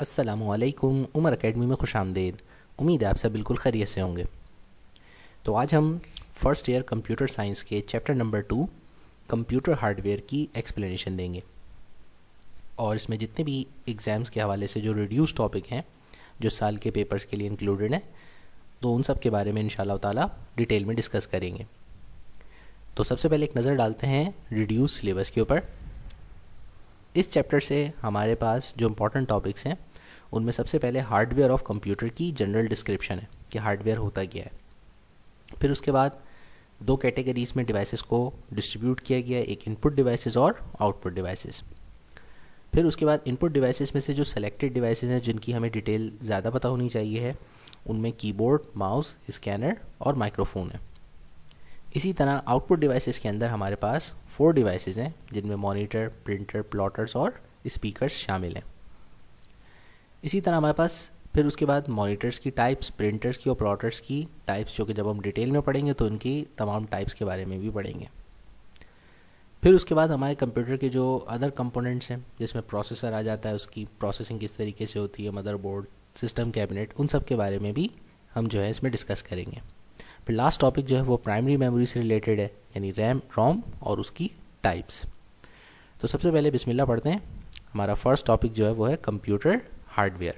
असलकुम उमर अकेडमी में खुश आमदेद उम्मीद है आप सब बिल्कुल खैरियत से होंगे तो आज हम फर्स्ट ईयर कंप्यूटर साइंस के chapter number two computer hardware की एक्सप्लेनेशन देंगे और इसमें जितने भी एग्ज़ाम्स के हवाले से जो रिड्यूस टॉपिक हैं जो साल के पेपर्स के लिए इंक्लूडेड हैं तो उन सब के बारे में इन ताला डिटेल में डिस्कस करेंगे तो सबसे पहले एक नज़र डालते हैं रिड्यूस सिलेबस के ऊपर इस चैप्टर से हमारे पास जो इम्पोर्टेंट टॉपिक्स हैं उनमें सबसे पहले हार्डवेयर ऑफ कंप्यूटर की जनरल डिस्क्रिप्शन है कि हार्डवेयर होता क्या है फिर उसके बाद दो कैटेगरीज में डिवाइसेस को डिस्ट्रीब्यूट किया गया एक इनपुट डिवाइसेस और आउटपुट डिवाइसेस फिर उसके बाद इनपुट डिवाइसेस में से जो सेलेक्टेड डिवाइसेस हैं जिनकी हमें डिटेल ज़्यादा पता होनी चाहिए है उनमें कीबोर्ड माउस स्कैनर और माइक्रोफोन है इसी तरह आउटपुट डिवाइसेस के अंदर हमारे पास फोर डिवाइसेस हैं जिनमें मॉनिटर प्रिंटर प्लॉटर्स और स्पीकर्स शामिल हैं इसी तरह हमारे पास फिर उसके बाद मॉनिटर्स की टाइप्स प्रिंटर्स की और प्लॉटर्स की टाइप्स जो कि जब हम डिटेल में पढ़ेंगे तो उनकी तमाम टाइप्स के बारे में भी पढ़ेंगे फिर उसके बाद हमारे कंप्यूटर के जो अदर कंपोनेंट्स हैं जिसमें प्रोसेसर आ जाता है उसकी प्रोसेसिंग किस तरीके से होती है मदरबोर्ड सिस्टम कैबिनेट उन सब के बारे में भी हम जो है इसमें डिस्कस करेंगे फिर लास्ट टॉपिक जो है वो प्राइमरी मेमोरी से रिलेटेड है यानी रैम रोम और उसकी टाइप्स तो सबसे पहले बिस्मिल्लाह पढ़ते हैं हमारा फर्स्ट टॉपिक जो है वो है कंप्यूटर हार्डवेयर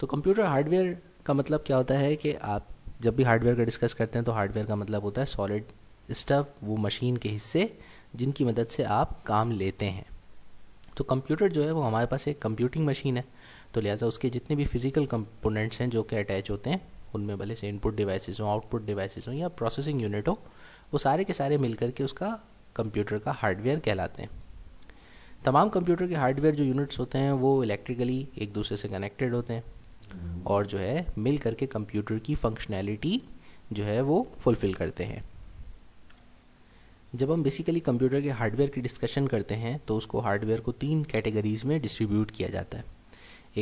तो कंप्यूटर हार्डवेयर का मतलब क्या होता है कि आप जब भी हार्डवेयर का डिस्कस करते हैं तो हार्डवेयर का मतलब होता है सॉलिड स्टफ वो मशीन के हिस्से जिनकी मदद से आप काम लेते हैं तो कंप्यूटर जो है वो हमारे पास एक कंप्यूटिंग मशीन है तो लिहाजा उसके जितने भी फिजिकल कंपोनेंट्स हैं जो कि अटैच होते हैं उनमें भले से इनपुट डिवाइसेस हों आउटपुट डिवाइसेस हों या प्रोसेसिंग यूनिट हो वो सारे के सारे मिल करके उसका कंप्यूटर का हार्डवेयर कहलाते हैं तमाम कंप्यूटर के हार्डवेयर जो यूनिट्स होते हैं वो इलेक्ट्रिकली एक दूसरे से कनेक्टेड होते हैं और जो है मिल करके कंप्यूटर की फंक्शनैलिटी जो है वो फुलफ़िल करते हैं जब हम बेसिकली कंप्यूटर के हार्डवेयर की डिस्कशन करते हैं तो उसको हार्डवेयर को तीन कैटेगरीज़ में डिस्ट्रीब्यूट किया जाता है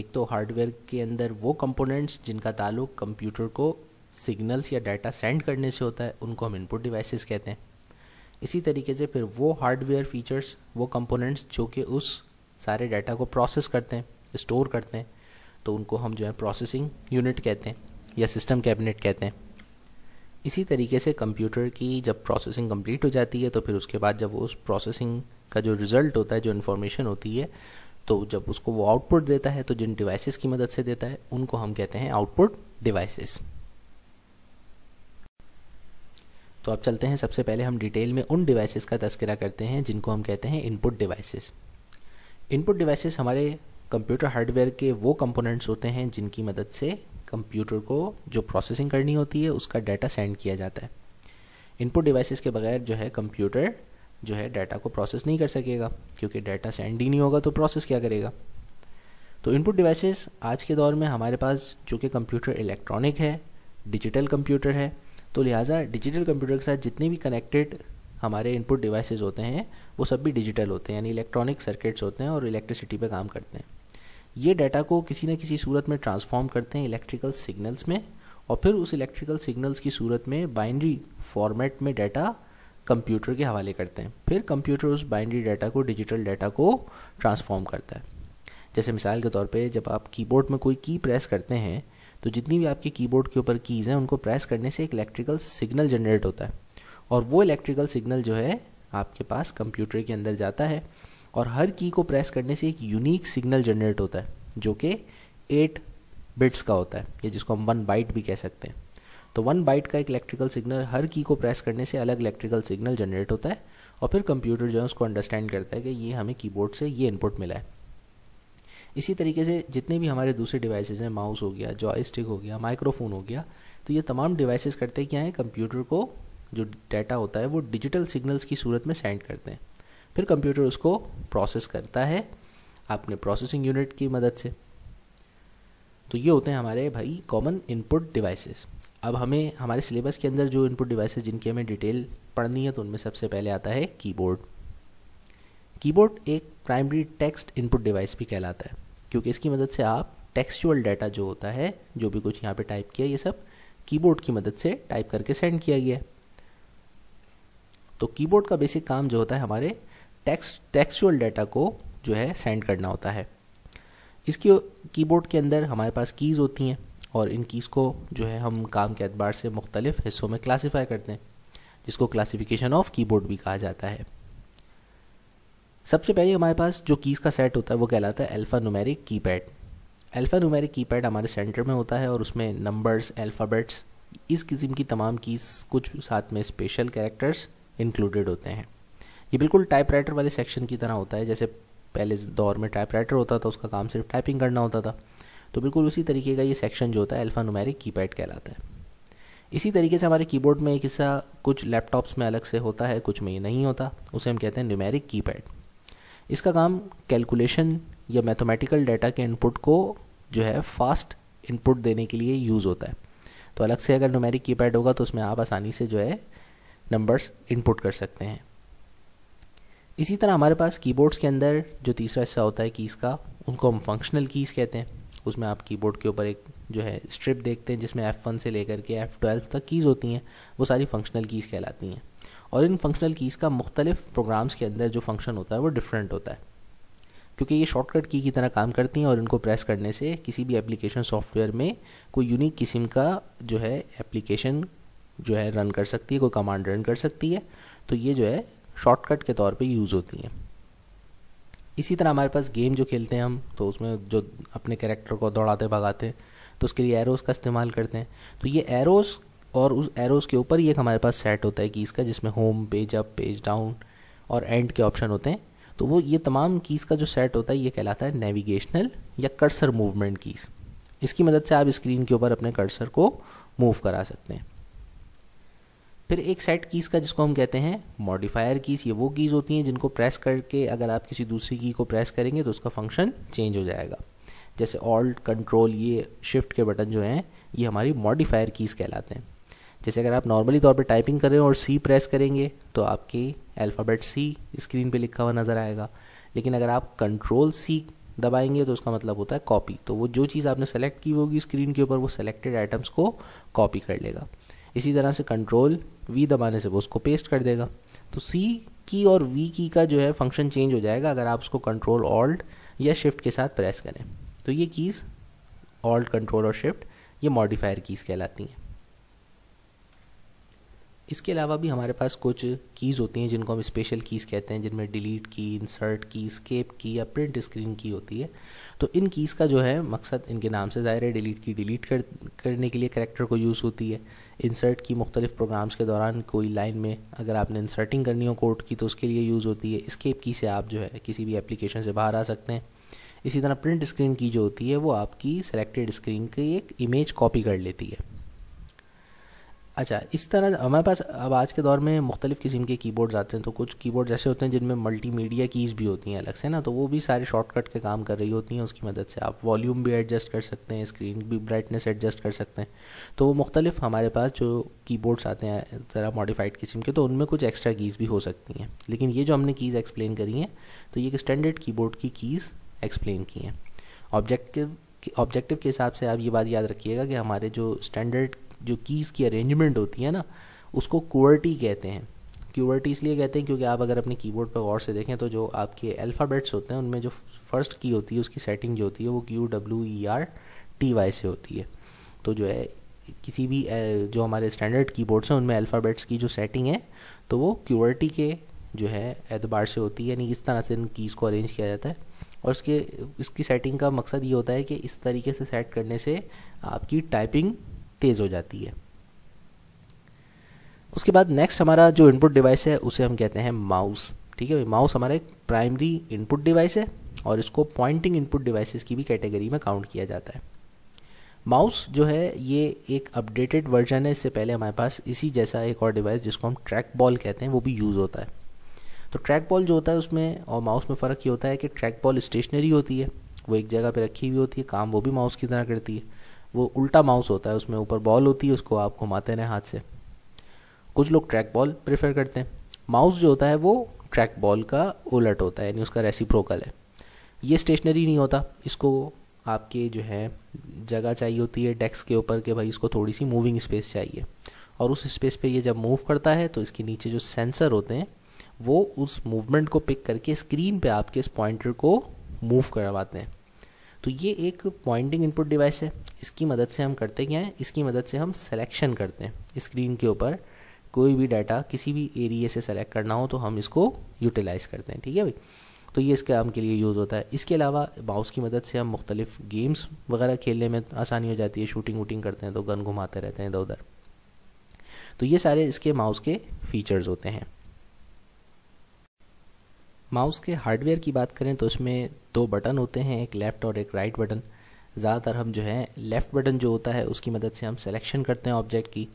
एक तो हार्डवेयर के अंदर वो कंपोनेंट्स जिनका ताल्लुक कंप्यूटर को सिग्नल्स या डाटा सेंड करने से होता है उनको हम इनपुट डिवाइसेस कहते हैं इसी तरीके से फिर वो हार्डवेयर फीचर्स वो कंपोनेंट्स जो कि उस सारे डाटा को प्रोसेस करते हैं स्टोर करते हैं तो उनको हम जो है प्रोसेसिंग यूनिट कहते हैं या सिस्टम कैबिनेट कहते हैं इसी तरीके से कंप्यूटर की जब प्रोसेसिंग कंप्लीट हो जाती है तो फिर उसके बाद जब उस प्रोसेसिंग का जो रिज़ल्ट होता है जो इन्फॉर्मेशन होती है तो जब उसको वो आउटपुट देता है तो जिन डिवाइसेस की मदद से देता है उनको हम कहते हैं आउटपुट डिवाइसेस तो अब चलते हैं सबसे पहले हम डिटेल में उन डिवाइसेस का तस्करा करते हैं जिनको हम कहते हैं इनपुट डिवाइसेस इनपुट डिवाइसेस हमारे कंप्यूटर हार्डवेयर के वो कंपोनेंट्स होते हैं जिनकी मदद से कंप्यूटर को जो प्रोसेसिंग करनी होती है उसका डाटा सेंड किया जाता है इनपुट डिवाइसेस के बगैर जो है कंप्यूटर जो है डाटा को प्रोसेस नहीं कर सकेगा क्योंकि डाटा सेंड ही नहीं होगा तो प्रोसेस क्या करेगा तो इनपुट डिवाइसेस आज के दौर में हमारे पास जो कि कंप्यूटर इलेक्ट्रॉनिक है डिजिटल कंप्यूटर है तो लिहाजा डिजिटल कंप्यूटर के साथ जितने भी कनेक्टेड हमारे इनपुट डिवाइस होते हैं वो सब भी डिजिटल होते हैं यानी इलेक्ट्रॉनिक सर्किट्स होते हैं और इलेक्ट्रिसिटी पे काम करते हैं ये डाटा को किसी न किसी सूरत में ट्रांसफॉर्म करते हैं इलेक्ट्रिकल सिग्नल्स में और फिर उस इलेक्ट्रिकल सिग्नल्स की सूरत में बाइनरी फॉर्मेट में डाटा कंप्यूटर के हवाले करते हैं फिर कंप्यूटर उस बाइनरी डाटा को डिजिटल डाटा को ट्रांसफॉर्म करता है जैसे मिसाल के तौर पे जब आप कीबोर्ड में कोई की प्रेस करते हैं तो जितनी भी आपके कीबोर्ड के ऊपर कीज़ हैं उनको प्रेस करने से एक इलेक्ट्रिकल सिग्नल जनरेट होता है और वो इलेक्ट्रिकल सिग्नल जो है आपके पास कंप्यूटर के अंदर जाता है और हर की को प्रेस करने से एक यूनिक सिग्नल जनरेट होता है जो कि एट बिट्स का होता है या जिसको हम वन बाइट भी कह सकते हैं तो वन बाइट का एक इलेक्ट्रिकल सिग्नल हर की को प्रेस करने से अलग इलेक्ट्रिकल सिग्नल जनरेट होता है और फिर कंप्यूटर जो है उसको अंडरस्टैंड करता है कि ये हमें कीबोर्ड से ये इनपुट मिला है इसी तरीके से जितने भी हमारे दूसरे डिवाइसेज हैं माउस हो गया जॉय स्टिक हो गया माइक्रोफोन हो गया तो ये तमाम डिवाइसेस करते क्या हैं कंप्यूटर को जो डाटा होता है वो डिजिटल सिग्नल्स की सूरत में सेंड करते हैं फिर कंप्यूटर उसको प्रोसेस करता है अपने प्रोसेसिंग यूनिट की मदद से तो ये होते हैं हमारे भाई कॉमन इनपुट डिवाइसेस अब हमें हमारे सिलेबस के अंदर जो इनपुट डिवाइसेस जिनकी हमें डिटेल पढ़नी है तो उनमें सबसे पहले आता है कीबोर्ड कीबोर्ड एक प्राइमरी टेक्स्ट इनपुट डिवाइस भी कहलाता है क्योंकि इसकी मदद से आप टेक्सचुअल डाटा जो होता है जो भी कुछ यहाँ पे टाइप किया ये सब कीबोर्ड की मदद से टाइप करके सेंड किया गया है तो कीबोर्ड का बेसिक काम जो होता है हमारे टेक्स्ट टेक्सचुअल डाटा को जो है सेंड करना होता है इसकी कीबोर्ड के अंदर हमारे पास कीज़ होती हैं और इन कीज़ को जो है हम काम के अतबार से मुख्तलिफ़ हिस्सों में क्लासीफाई करते हैं जिसको क्लासीफिकेशन ऑफ कीबोर्ड भी कहा जाता है सबसे पहले हमारे पास जो कीज़ का सेट होता है वो कहलाता है alphanumeric keypad alphanumeric keypad हमारे सेंटर में होता है और उसमें नंबर्स अल्फ़ाबेट्स इस किस्म की तमाम कीज़ कुछ साथ में स्पेशल कैरेक्टर्स इंक्लूडेड होते हैं ये बिल्कुल टाइपराइटर वाले सेक्शन की तरह होता है जैसे पहले दौर में टाइपराइटर होता था उसका काम सिर्फ टाइपिंग करना होता था तो बिल्कुल उसी तरीके का ये सेक्शन जो होता है अल्फ़ा नुमेरिक कीपैड कहलाता है इसी तरीके से हमारे कीबोर्ड में एक हिस्सा कुछ लैपटॉप्स में अलग से होता है कुछ में ये नहीं होता उसे हम कहते हैं न्यूमेरिक कीपैड इसका काम कैलकुलेशन या मैथमेटिकल डाटा के इनपुट को जो है फास्ट इनपुट देने के लिए यूज़ होता है तो अलग से अगर नोमेरिक कीपैड होगा तो उसमें आप आसानी से जो है नंबर्स इनपुट कर सकते हैं इसी तरह हमारे पास कीबोर्ड्स के अंदर जो तीसरा हिस्सा होता है कीज़ का उनको हम फंक्शनल कीज़ कहते हैं उसमें आप कीबोर्ड के ऊपर एक जो है स्ट्रिप देखते हैं जिसमें F1 से लेकर के F12 तक कीज़ होती हैं वो सारी फंक्शनल कीज़ कहलाती हैं और इन फंक्शनल कीज़ का मुख्तलिफ प्रोग्राम्स के अंदर जो फंक्शन होता है वो डिफरेंट होता है क्योंकि ये शॉर्टकट की की तरह काम करती हैं और इनको प्रेस करने से किसी भी एप्लीकेशन सॉफ्टवेयर में कोई यूनिक किस्म का जो है एप्लीकेशन जो है रन कर सकती है कोई कमांड रन कर सकती है तो ये जो है शॉर्टकट के तौर पे यूज़ होती हैं इसी तरह हमारे पास गेम जो खेलते हैं हम तो उसमें जो अपने करेक्टर को दौड़ाते भगाते हैं तो उसके लिए एरोज़ का इस्तेमाल करते हैं तो ये एरोज़ और उस एरोज़ के ऊपर ही एक हमारे पास सेट होता है कीज़ का जिसमें home page up page down और एंड के ऑप्शन होते हैं तो वो ये तमाम कीज़ का जो सेट होता है ये कहलाता है नेविगेशनल या कर्सर मूवमेंट कीज़ इसकी मदद से आप स्क्रीन के ऊपर अपने कर्सर को मूव करा सकते हैं फिर एक सेट कीज़ का जिसको हम कहते हैं मॉडिफायर कीज़ ये वो कीज़ होती हैं जिनको प्रेस करके अगर आप किसी दूसरी की को प्रेस करेंगे तो उसका फंक्शन चेंज हो जाएगा जैसे ऑल्ट कंट्रोल ये शिफ्ट के बटन जो हैं ये हमारी मॉडिफायर कीज़ कहलाते हैं जैसे अगर आप नॉर्मली तौर पर टाइपिंग कर रहे हो और सी प्रेस करेंगे तो आपकी अल्फ़ाबेट सी स्क्रीन पे लिखा हुआ नज़र आएगा लेकिन अगर आप कंट्रोल सी दबाएंगे तो उसका मतलब होता है कॉपी तो वो जो चीज़ आपने सेलेक्ट की होगी स्क्रीन के ऊपर वो सेलेक्टेड आइटम्स को कॉपी कर लेगा इसी तरह से कंट्रोल वी दबाने से वो उसको पेस्ट कर देगा तो सी की और वी की का जो है फंक्शन चेंज हो जाएगा अगर आप उसको कंट्रोल ऑल्ट या शिफ्ट के साथ प्रेस करें तो ये कीज़ ऑल्ट कंट्रोल और शिफ्ट ये मॉडिफायर कीज़ कहलाती हैं इसके अलावा भी हमारे पास कुछ कीज़ होती हैं जिनको हम स्पेशल कीज़ कहते हैं जिनमें डिलीट की इंसर्ट की स्केप की या प्रिंट स्क्रीन की होती है तो इन कीज़ का जो है मकसद इनके नाम से ज़ाहिर है डिलीट की डिलीट कर करने के लिए करेक्टर को यूज़ होती है इंसर्ट की मुख्तलिफ़ प्रोग्राम्स के दौरान कोई लाइन में अगर आपने इंसर्टिंग करनी हो कोड की तो उसके लिए यूज़ होती है स्केप की से आप जो है किसी भी एप्लीकेशन से बाहर आ सकते हैं इसी तरह प्रिंट स्क्रीन की जो होती है वो आपकी सेलेक्टेड स्क्रीन की एक इमेज कॉपी कर लेती है अच्छा इस तरह हमारे पास अब आज के दौर में मुख्तलिफ़ किस्म के कीबोर्ड्स आते हैं तो कुछ कीबोर्ड जैसे होते हैं जिनमें मल्टीमीडिया कीज़ भी होती हैं अलग से ना तो वो भी सारे शॉर्टकट के काम कर रही होती हैं उसकी मदद से आप वॉल्यूम भी एडजस्ट कर सकते हैं स्क्रीन भी ब्राइटनेस एडजस्ट कर सकते हैं तो वो मुख्तलिफ हमारे पास जो कीबोर्ड्स आते हैं ज़रा मॉडिफाइड किस्म के तो उनमें कुछ एक्स्ट्रा कीज़ भी हो सकती हैं लेकिन ये जो हमने कीज़ एक्सप्लेन करी हैं तो ये एक स्टैंडर्ड कीबोर्ड की कीज़ एक्सप्लेन की हैं ऑब्जेक्टिव ऑब्जेक्टिव के हिसाब से आप ये बात याद रखिएगा कि हमारे जो स्टैंडर्ड जो कीज़ की अरेंजमेंट होती है ना उसको क्वर्टी कहते हैं क्यूवर्टी इसलिए कहते हैं क्योंकि आप अगर अपने कीबोर्ड पर गौर से देखें तो जो आपके अल्फ़ाबेट्स होते हैं उनमें जो फर्स्ट की होती है उसकी सेटिंग जो होती है वो Q W E R T Y से होती है तो जो है किसी भी जो हमारे स्टैंडर्ड कीबोर्ड्स हैं उनमें अल्फ़ाबेट्स की जो सेटिंग है तो वो क्यूवर्टी के जो है एतबार से होती है यानी इस तरह से इन कीज़ को अरेंज किया जाता है और इसके इसकी सेटिंग का मकसद ये होता है कि इस तरीके से सेट करने से आपकी टाइपिंग तेज़ हो जाती है उसके बाद नेक्स्ट हमारा जो इनपुट डिवाइस है उसे हम कहते हैं माउस ठीक है माउस हमारा एक प्राइमरी इनपुट डिवाइस है और इसको पॉइंटिंग इनपुट डिवाइसेस की भी कैटेगरी में काउंट किया जाता है माउस जो है ये एक अपडेटेड वर्जन है इससे पहले हमारे पास इसी जैसा एक और डिवाइस जिसको हम ट्रैक बॉल कहते हैं वो भी यूज़ होता है तो ट्रैक बॉल जो होता है उसमें और माउस में फ़र्क ये होता है कि ट्रैक बॉल स्टेशनरी होती है वो एक जगह पर रखी हुई होती है काम वो भी माउस की तरह करती है वो उल्टा माउस होता है उसमें ऊपर बॉल होती है उसको आप घुमाते रहें हाथ से कुछ लोग ट्रैक बॉल प्रेफर करते हैं माउस जो होता है वो ट्रैक बॉल का उलट होता है यानी उसका रेसिप्रोकल है ये स्टेशनरी नहीं होता इसको आपके जो है जगह चाहिए होती है डेस्क के ऊपर के भाई इसको थोड़ी सी मूविंग स्पेस चाहिए और उस स्पेस पे ये जब मूव करता है तो इसके नीचे जो सेंसर होते हैं वो उस मूवमेंट को पिक करके स्क्रीन पे आपके इस पॉइंटर को मूव करवाते हैं तो ये एक पॉइंटिंग इनपुट डिवाइस है इसकी मदद से हम करते क्या हैं इसकी मदद से हम सेलेक्शन करते हैं स्क्रीन के ऊपर कोई भी डाटा किसी भी एरिए से सेलेक्ट करना हो तो हम इसको यूटिलाइज़ करते हैं ठीक है भाई तो ये इसके काम के लिए यूज़ होता है इसके अलावा माउस की मदद से हम मुख्तलिफ गेम्स वगैरह खेलने में आसानी हो जाती है शूटिंग वूटिंग करते हैं तो गन घुमाते रहते हैं इधर उधर तो ये सारे इसके माउस के फीचर्स होते हैं माउस के हार्डवेयर की बात करें तो उसमें दो बटन होते हैं एक लेफ़्ट और एक राइट बटन ज़्यादातर हम जो है लेफ़्ट बटन जो होता है उसकी मदद से हम सिलेक्शन करते हैं ऑब्जेक्ट की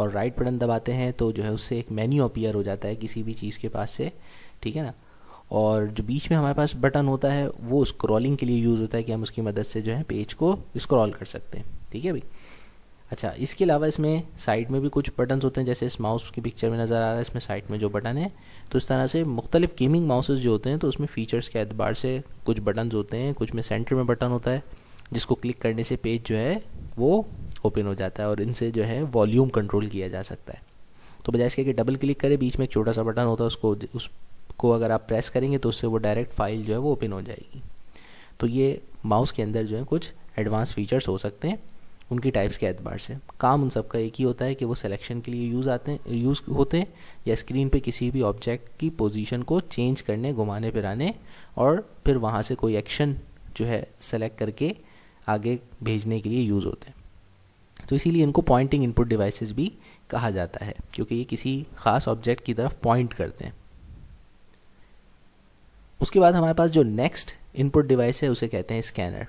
और राइट बटन दबाते हैं तो जो है उससे एक मेन्यू अपीयर हो जाता है किसी भी चीज़ के पास से ठीक है ना और जो बीच में हमारे पास बटन होता है वो स्क्रॉलिंग के लिए यूज़ होता है कि हम उसकी मदद से जो है पेज को स्क्रॉल कर सकते हैं ठीक है भाई अच्छा इसके अलावा इसमें साइड में भी कुछ बटन्स होते हैं जैसे इस माउस की पिक्चर में नज़र आ रहा है इसमें साइड में जो बटन है तो इस तरह से मुख्तलिफ गेमिंग माउसेज जो होते हैं तो उसमें फ़ीचर्स के अतबार से कुछ बटन्स होते हैं कुछ में सेंटर में बटन होता है जिसको क्लिक करने से पेज जो है वो ओपन हो जाता है और इनसे जो है वॉल्यूम कंट्रोल किया जा सकता है तो बजाय इसके कि डबल क्लिक करें बीच में एक छोटा सा बटन होता है उसको उसको अगर आप प्रेस करेंगे तो उससे वो डायरेक्ट फाइल जो है वो ओपन हो जाएगी तो ये माउस के अंदर जो है कुछ एडवांस फीचर्स हो सकते हैं उनकी टाइप्स के एतबार से काम उन सब का एक ही होता है कि वो सिलेक्शन के लिए यूज़ आते हैं यूज़ होते हैं या स्क्रीन पे किसी भी ऑब्जेक्ट की पोजीशन को चेंज करने घुमाने फिराने और फिर वहाँ से कोई एक्शन जो है सेलेक्ट करके आगे भेजने के लिए यूज़ होते हैं तो इसीलिए इनको पॉइंटिंग इनपुट डिवाइसेस भी कहा जाता है क्योंकि ये किसी ख़ास ऑब्जेक्ट की तरफ पॉइंट करते हैं उसके बाद हमारे पास जो नेक्स्ट इनपुट डिवाइस है उसे कहते हैं स्कैनर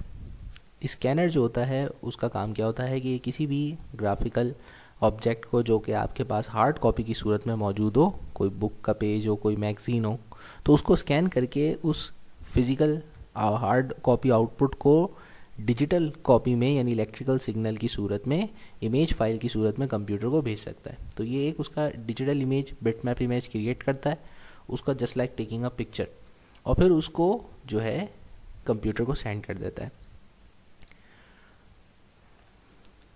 स्कैनर जो होता है उसका काम क्या होता है कि किसी भी ग्राफिकल ऑब्जेक्ट को जो कि आपके पास हार्ड कॉपी की सूरत में मौजूद हो कोई बुक का पेज हो कोई मैगज़ीन हो तो उसको स्कैन करके उस फिज़िकल हार्ड कॉपी आउटपुट को डिजिटल कॉपी में यानी इलेक्ट्रिकल सिग्नल की सूरत में इमेज फाइल की सूरत में कंप्यूटर को भेज सकता है तो ये एक उसका digital image bitmap image create करता है उसका just like taking a picture और फिर उसको जो है कंप्यूटर को सेंड कर देता है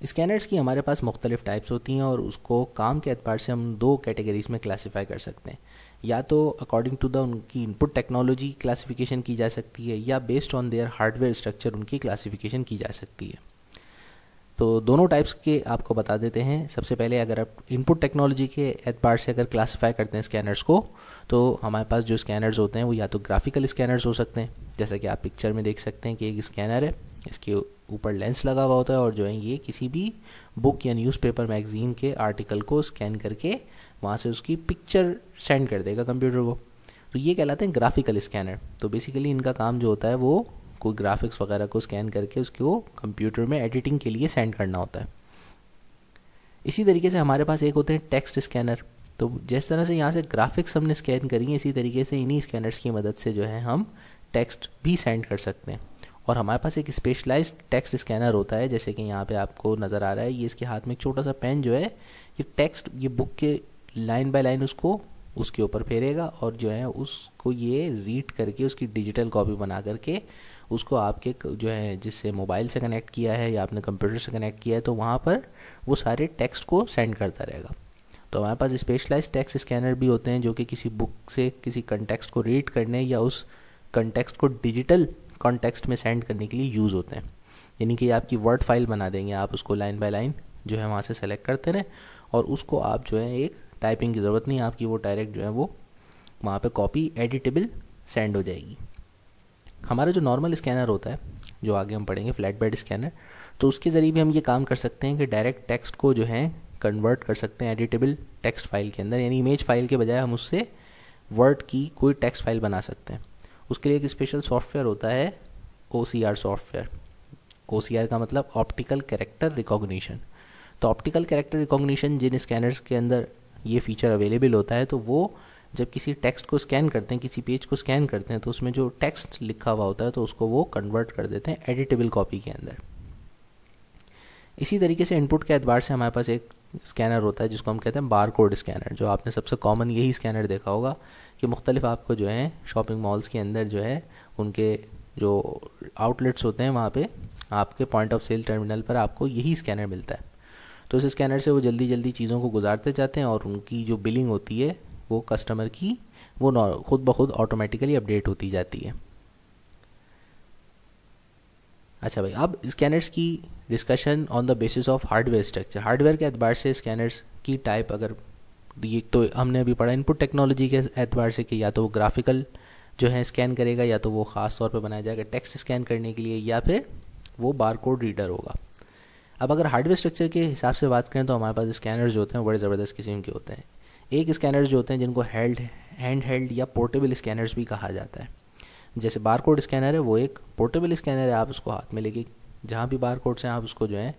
स्कैनर्स की हमारे पास मुख्तलिफ टाइप्स होती हैं और उसको काम के अतबार से हम दो कैटेगरीज में क्लासीफाई कर सकते हैं या तो अकॉर्डिंग टू द उनकी इनपुट टेक्नोलॉजी क्लासिफिकेशन की जा सकती है या based on their hardware structure उनकी क्लासिफिकेशन की जा सकती है तो दोनों टाइप्स के आपको बता देते हैं सबसे पहले अगर आप इनपुट टेक्नोलॉजी के एतबार से अगर क्लासिफाई करते हैं स्कैनर्स को तो हमारे पास जो स्कैनर्स होते हैं वो या तो ग्राफिकल स्कैनर्स हो सकते हैं जैसा कि आप पिक्चर में देख सकते हैं कि एक स्कैनर है इसके ऊपर लेंस लगा हुआ होता है और जो है ये किसी भी बुक या न्यूज़पेपर मैगज़ीन के आर्टिकल को स्कैन करके वहाँ से उसकी पिक्चर सेंड कर देगा कंप्यूटर को तो ये कहलाते हैं ग्राफिकल स्कैनर तो बेसिकली इनका काम जो होता है वो कोई ग्राफिक्स वगैरह को स्कैन करके उसको कंप्यूटर में एडिटिंग के लिए सेंड करना होता है इसी तरीके से हमारे पास एक होते हैं टेक्स्ट स्कैनर तो जिस तरह से यहाँ से ग्राफिक्स हमने स्कैन करी है इसी तरीके से इन्हीं स्कैनर्स की मदद से जो है हम टेक्स्ट भी सेंड कर सकते हैं और हमारे पास एक स्पेशलाइज टेक्स्ट स्कैनर होता है जैसे कि यहाँ पे आपको नज़र आ रहा है ये इसके हाथ में एक छोटा सा पेन जो है ये टेक्स्ट ये बुक के लाइन बाय लाइन उसको उसके ऊपर फेरेगा और जो है उसको ये रीड करके उसकी डिजिटल कॉपी बना करके उसको आपके जो है जिससे मोबाइल से कनेक्ट किया है या आपने कंप्यूटर से कनेक्ट किया है तो वहाँ पर वो सारे टेक्स्ट को सेंड करता रहेगा तो हमारे पास स्पेशलाइज टेक्स्ट स्कैनर भी होते हैं जो कि किसी बुक से किसी कंटेक्स्ट को रीड करने या उस कंटेक्स्ट को डिजिटल कॉन्टेक्स्ट में सेंड करने के लिए यूज़ होते हैं यानी कि आपकी वर्ड फाइल बना देंगे आप उसको लाइन बाय लाइन जो है वहाँ से सेलेक्ट करते रहें और उसको आप जो है एक टाइपिंग की ज़रूरत नहीं आपकी वो डायरेक्ट जो है वो वहाँ पे कॉपी एडिटेबल सेंड हो जाएगी हमारा जो नॉर्मल स्कैनर होता है जो आगे हम पढ़ेंगे फ्लैट बेड स्कैनर तो उसके ज़रिए भी हम ये काम कर सकते हैं कि डायरेक्ट टेक्स्ट को जो है कन्वर्ट कर सकते हैं एडिटेबल टेक्स्ट फाइल के अंदर यानी इमेज फाइल के बजाय हम उससे वर्ड की कोई टेक्स्ट फाइल बना सकते हैं उसके लिए एक स्पेशल सॉफ्टवेयर होता है ओ सॉफ्टवेयर ओ का मतलब ऑप्टिकल कैरेक्टर रिकॉग्निशन तो ऑप्टिकल कैरेक्टर रिकॉग्निशन जिन स्कैनर्स के अंदर ये फीचर अवेलेबल होता है तो वो जब किसी टेक्स्ट को स्कैन करते हैं किसी पेज को स्कैन करते हैं तो उसमें जो टेक्स्ट लिखा हुआ होता है तो उसको वो कन्वर्ट कर देते हैं एडिटेबल कॉपी के अंदर इसी तरीके से इनपुट के एतबार से हमारे पास एक स्कैनर होता है जिसको हम कहते हैं बार कोड स्कैनर जो आपने सबसे कॉमन यही स्कैनर देखा होगा कि मुख्तलिफ आपको जो है शॉपिंग मॉल्स के अंदर जो है उनके जो आउटलेट्स होते हैं वहाँ पर आपके पॉइंट ऑफ सेल टर्मिनल पर आपको यही स्कैनर मिलता है तो इस स्कैनर से वो जल्दी जल्दी चीज़ों को गुजारते जाते हैं और उनकी जो बिलिंग होती है वो कस्टमर की वो खुद ब खुद ऑटोमेटिकली अपडेट होती जाती है अच्छा भाई अब स्कैनर्स की discussion on the basis of hardware structure hardware के अतबार से स्कैनर्स की टाइप अगर ये तो हमने अभी पढ़ा इनपुट टेक्नोलॉजी के एतबार से कि या तो वो ग्राफिकल जो है स्कैन करेगा या तो वो ख़ास तौर पर बनाया जाएगा टेक्स्ट स्कैन करने के लिए या फिर वो बार कोड रीडर होगा अब अगर हार्डवेयर स्ट्रक्चर के हिसाब से बात करें तो हमारे पास स्कैनर्स जो होते हैं बड़े ज़बरदस्त किस्म के होते हैं एक स्कैनर्स जो होते हैं जिनको हेल्ड हैंड हेल्ड या पोर्टेबल स्कैनर्स भी कहा जाता है जैसे बार कोड स्कैनर है वो एक पोर्टेबल स्कैनर है आप उसको हाथ में लेके जहाँ भी बार कोड से आप उसको जो है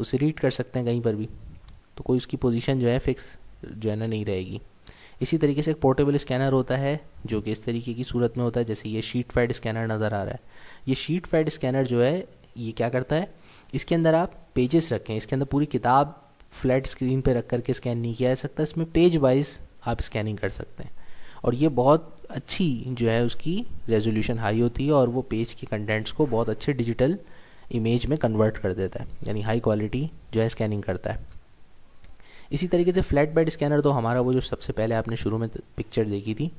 उसे रीड कर सकते हैं कहीं पर भी तो कोई उसकी पोजीशन जो है फिक्स जो है ना नहीं रहेगी इसी तरीके से एक पोर्टेबल स्कैनर होता है जो कि इस तरीके की सूरत में होता है जैसे ये शीट फैड स्कैनर नज़र आ रहा है ये शीट फैड स्कैनर जो है ये क्या करता है इसके अंदर आप पेजेस रखें इसके अंदर पूरी किताब फ्लैट स्क्रीन पर रख करके स्कैन नहीं किया जा सकता इसमें पेज वाइज आप स्कैनिंग कर सकते हैं और ये बहुत अच्छी जो है उसकी रेजोल्यूशन हाई होती है और वो पेज के कंटेंट्स को बहुत अच्छे डिजिटल इमेज में कन्वर्ट कर देता है यानी हाई क्वालिटी जो है स्कैनिंग करता है इसी तरीके से फ्लैट बेड स्कैनर तो हमारा वो जो सबसे पहले आपने शुरू में पिक्चर देखी थी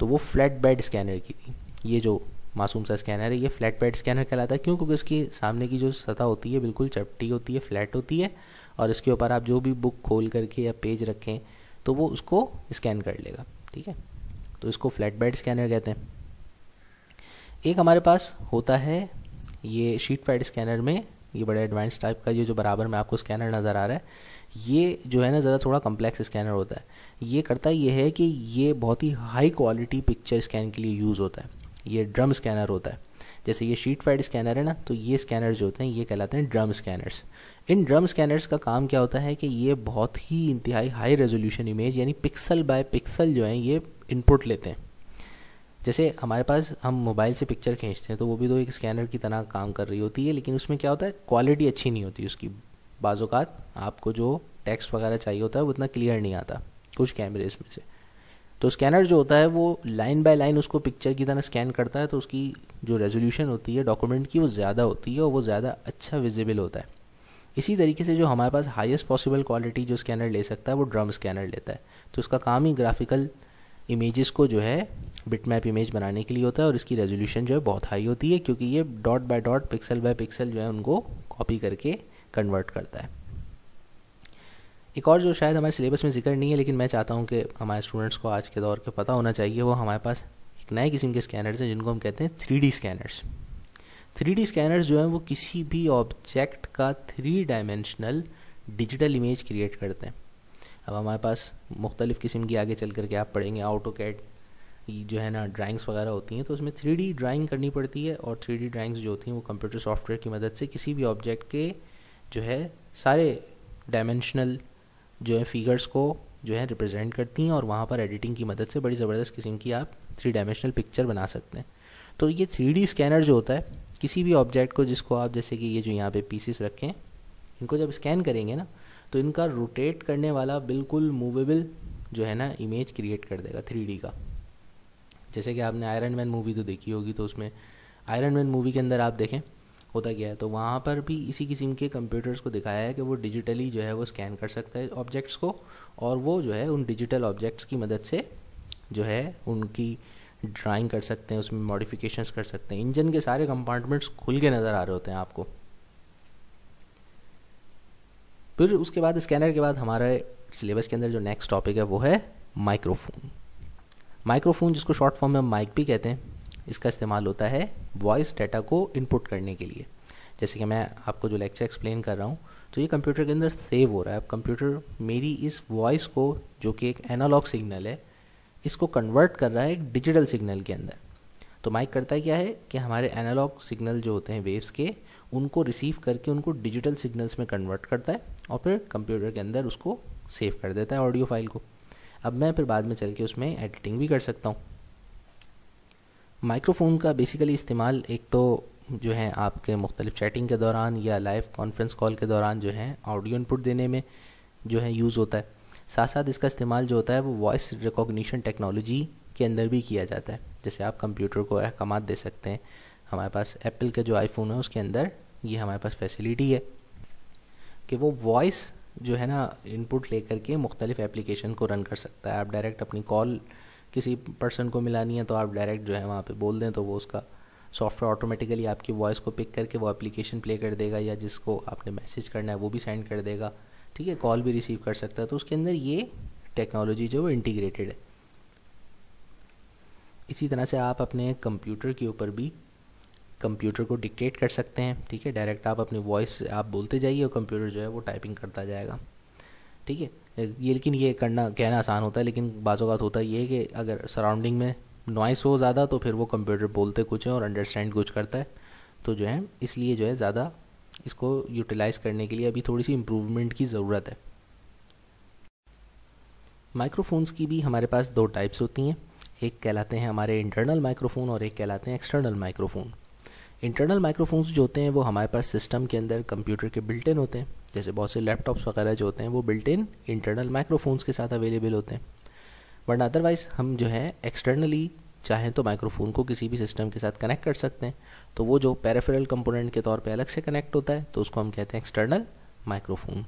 तो वो फ्लैट बेड स्कैनर की थी ये जो मासूम सा स्कैनर है ये फ्लैट बेड स्कैनर कहलाता है क्यों क्योंकि इसकी सामने की जो सतह होती है बिल्कुल चपटी होती है फ्लैट होती है और इसके ऊपर आप जो भी बुक खोल करके या पेज रखें तो वो उसको स्कैन कर लेगा ठीक है तो इसको फ्लैट बेड स्कैनर कहते हैं एक हमारे पास होता है ये शीट पैड स्कैनर में ये बड़े एडवांस टाइप का ये जो बराबर में आपको स्कैनर नज़र आ रहा है ये जो है ना ज़रा थोड़ा कम्प्लेक्स स्कैनर होता है ये करता ये है कि ये बहुत ही हाई क्वालिटी पिक्चर स्कैन के लिए यूज़ होता है ये ड्रम स्कैनर होता है जैसे ये शीट फाइड स्कैनर है ना तो ये स्कैनर जो होते हैं ये कहलाते हैं ड्रम स्कैनर्स इन ड्रम स्कैनर्स का काम क्या होता है कि ये बहुत ही इंतहाई हाई रेजोल्यूशन इमेज यानी पिक्सल बाय पिक्सल जो है ये इनपुट लेते हैं जैसे हमारे पास हम मोबाइल से पिक्चर खींचते हैं तो वो भी तो एक स्कैनर की तरह काम कर रही होती है लेकिन उसमें क्या होता है क्वालिटी अच्छी नहीं होती उसकी बाज़ात आपको जो टेक्स्ट वगैरह चाहिए होता है वो उतना क्लियर नहीं आता कुछ कैमरेज में से तो स्कैनर जो होता है वो लाइन बाय लाइन उसको पिक्चर की तरह स्कैन करता है तो उसकी जो रेजोल्यूशन होती है डॉक्यूमेंट की वो ज़्यादा होती है और वो ज़्यादा अच्छा विजिबल होता है इसी तरीके से जो हमारे पास हाईएस्ट पॉसिबल क्वालिटी जो स्कैनर ले सकता है वो ड्रम स्कैनर लेता है तो उसका काम ही ग्राफिकल इमेजेस को जो है बिटमैप इमेज बनाने के लिए होता है और इसकी रेजोल्यूशन जो है बहुत हाई होती है क्योंकि ये dot by dot pixel by pixel जो है उनको कॉपी करके कन्वर्ट करता है एक और जो शायद हमारे सिलेबस में जिक्र नहीं है लेकिन मैं चाहता हूँ कि हमारे स्टूडेंट्स को आज के दौर के पता होना चाहिए वो हमारे पास एक नए किस्म के स्कैनर्स हैं जिनको हम कहते हैं थ्री स्कैनर्स थ्री स्कैनर्स जो हैं वो किसी भी ऑब्जेक्ट का three dimensional digital image create करते हैं अब हमारे पास मुख्तलिफ़ किस्म की आगे चल करके आप पढ़ेंगे ऑटो कैट जो है ना ड्राइंग्स वगैरह होती हैं तो उसमें थ्री डी ड्राइंग करनी पड़ती है और थ्री डी ड्राइंग्स जो होती हैं वो कंप्यूटर सॉफ्टवेयर की मदद से किसी भी ऑब्जेक्ट के जो है सारे डायमेंशनल जो है फिगर्स को जो है रिप्रेजेंट करती हैं और वहाँ पर एडिटिंग की मदद से बड़ी ज़बरदस्त किस्म की आप थ्री डायमेंशनल पिक्चर बना सकते हैं तो ये थ्री डी स्कैनर जो होता है किसी भी ऑब्जेक्ट को जिसको आप जैसे कि ये जो यहाँ पे पीसीस रखें इनको जब स्कैन करेंगे ना तो इनका रोटेट करने वाला बिल्कुल मूवेबल जो है ना इमेज क्रिएट कर देगा थ्री का जैसे कि आपने आयरन मैन मूवी तो देखी होगी तो उसमें आयरन मैन मूवी के अंदर आप देखें होता क्या है तो वहाँ पर भी इसी किस्म के कंप्यूटर्स को दिखाया है कि वो डिजिटली जो है वो स्कैन कर सकता है ऑब्जेक्ट्स को और वो जो है उन डिजिटल ऑब्जेक्ट्स की मदद से जो है उनकी ड्राइंग कर सकते हैं उसमें मॉडिफिकेशंस कर सकते हैं इंजन के सारे कंपार्टमेंट्स खुल के नज़र आ रहे होते हैं आपको फिर उसके बाद स्कैनर के बाद हमारे सिलेबस के अंदर जो नेक्स्ट टॉपिक है वो है माइक्रोफोन माइक्रोफोन जिसको शॉर्ट फॉर्म में हम माइक भी कहते हैं इसका इस्तेमाल होता है वॉइस डाटा को इनपुट करने के लिए जैसे कि मैं आपको जो लेक्चर एक्सप्लेन कर रहा हूँ तो ये कंप्यूटर के अंदर सेव हो रहा है अब कंप्यूटर मेरी इस वॉइस को जो कि एक एनालॉग सिग्नल है इसको कन्वर्ट कर रहा है एक डिजिटल सिग्नल के अंदर तो माइक करता क्या है कि हमारे एनालॉग सिग्नल जो होते हैं वेव्स के उनको रिसीव करके उनको डिजिटल सिग्नल्स में कन्वर्ट करता है और फिर कंप्यूटर के अंदर उसको सेव कर देता है ऑडियो फाइल को अब मैं फिर बाद में चल के उसमें एडिटिंग भी कर सकता हूँ माइक्रोफोन का बेसिकली इस्तेमाल एक तो जो है आपके मुख्तलिफ चैटिंग के दौरान या लाइव कॉन्फ्रेंस कॉल के दौरान जो है ऑडियो इनपुट देने में जो है यूज़ होता है साथ साथ इसका इस्तेमाल जो होता है वो वॉइस रिकॉग्निशन टेक्नोलॉजी के अंदर भी किया जाता है जैसे आप कंप्यूटर को अहकाम दे सकते हैं हमारे पास एप्पल का जो आईफोन है उसके अंदर ये हमारे पास फैसिलिटी है कि वो वॉइस जो है ना इनपुट ले करके मुख्तलिफ एप्लीकेशन को रन कर सकता है आप डायरेक्ट अपनी कॉल किसी पर्सन को मिलानी है तो आप डायरेक्ट जो है वहाँ पे बोल दें तो वो उसका सॉफ्टवेयर ऑटोमेटिकली आपकी वॉइस को पिक करके वो एप्लीकेशन प्ले कर देगा या जिसको आपने मैसेज करना है वो भी सेंड कर देगा ठीक है कॉल भी रिसीव कर सकता है तो उसके अंदर ये टेक्नोलॉजी जो वो इंटीग्रेटेड है इसी तरह से आप अपने कंप्यूटर के ऊपर भी कंप्यूटर को डिक्टेट कर सकते हैं ठीक है डायरेक्ट आप अपनी वॉइस आप बोलते जाइए और कंप्यूटर जो है वो टाइपिंग करता जाएगा ठीक है ये लेकिन ये करना कहना आसान होता है लेकिन बाज़ात होता ये है कि अगर सराउंडिंग में नॉइस हो ज़्यादा तो फिर वो कंप्यूटर बोलते कुछ हैं और अंडरस्टैंड कुछ करता है तो जो है इसलिए जो है ज़्यादा इसको यूटिलाइज़ करने के लिए अभी थोड़ी सी इम्प्रूवमेंट की ज़रूरत है माइक्रोफोन्स की भी हमारे पास दो टाइप्स होती हैं एक कहलाते हैं हमारे इंटरनल माइक्रोफोन और एक कहलाते हैं एक्सटर्नल माइक्रोफोन इंटरनल माइक्रोफोन्स जो होते हैं वो हमारे पास सिस्टम के अंदर कंप्यूटर के बिल्ट इन होते हैं जैसे बहुत से लैपटॉप्स वगैरह जो होते हैं वो बिल्ट इन इंटरनल माइक्रोफोन्स के साथ अवेलेबल होते हैं वरना अदरवाइज़ हम जो है एक्सटर्नली चाहें तो माइक्रोफोन को किसी भी सिस्टम के साथ कनेक्ट कर सकते हैं तो वो जो पैराफेरल कंपोनेंट के तौर पे अलग से कनेक्ट होता है तो उसको हम कहते हैं एक्सटर्नल माइक्रोफोन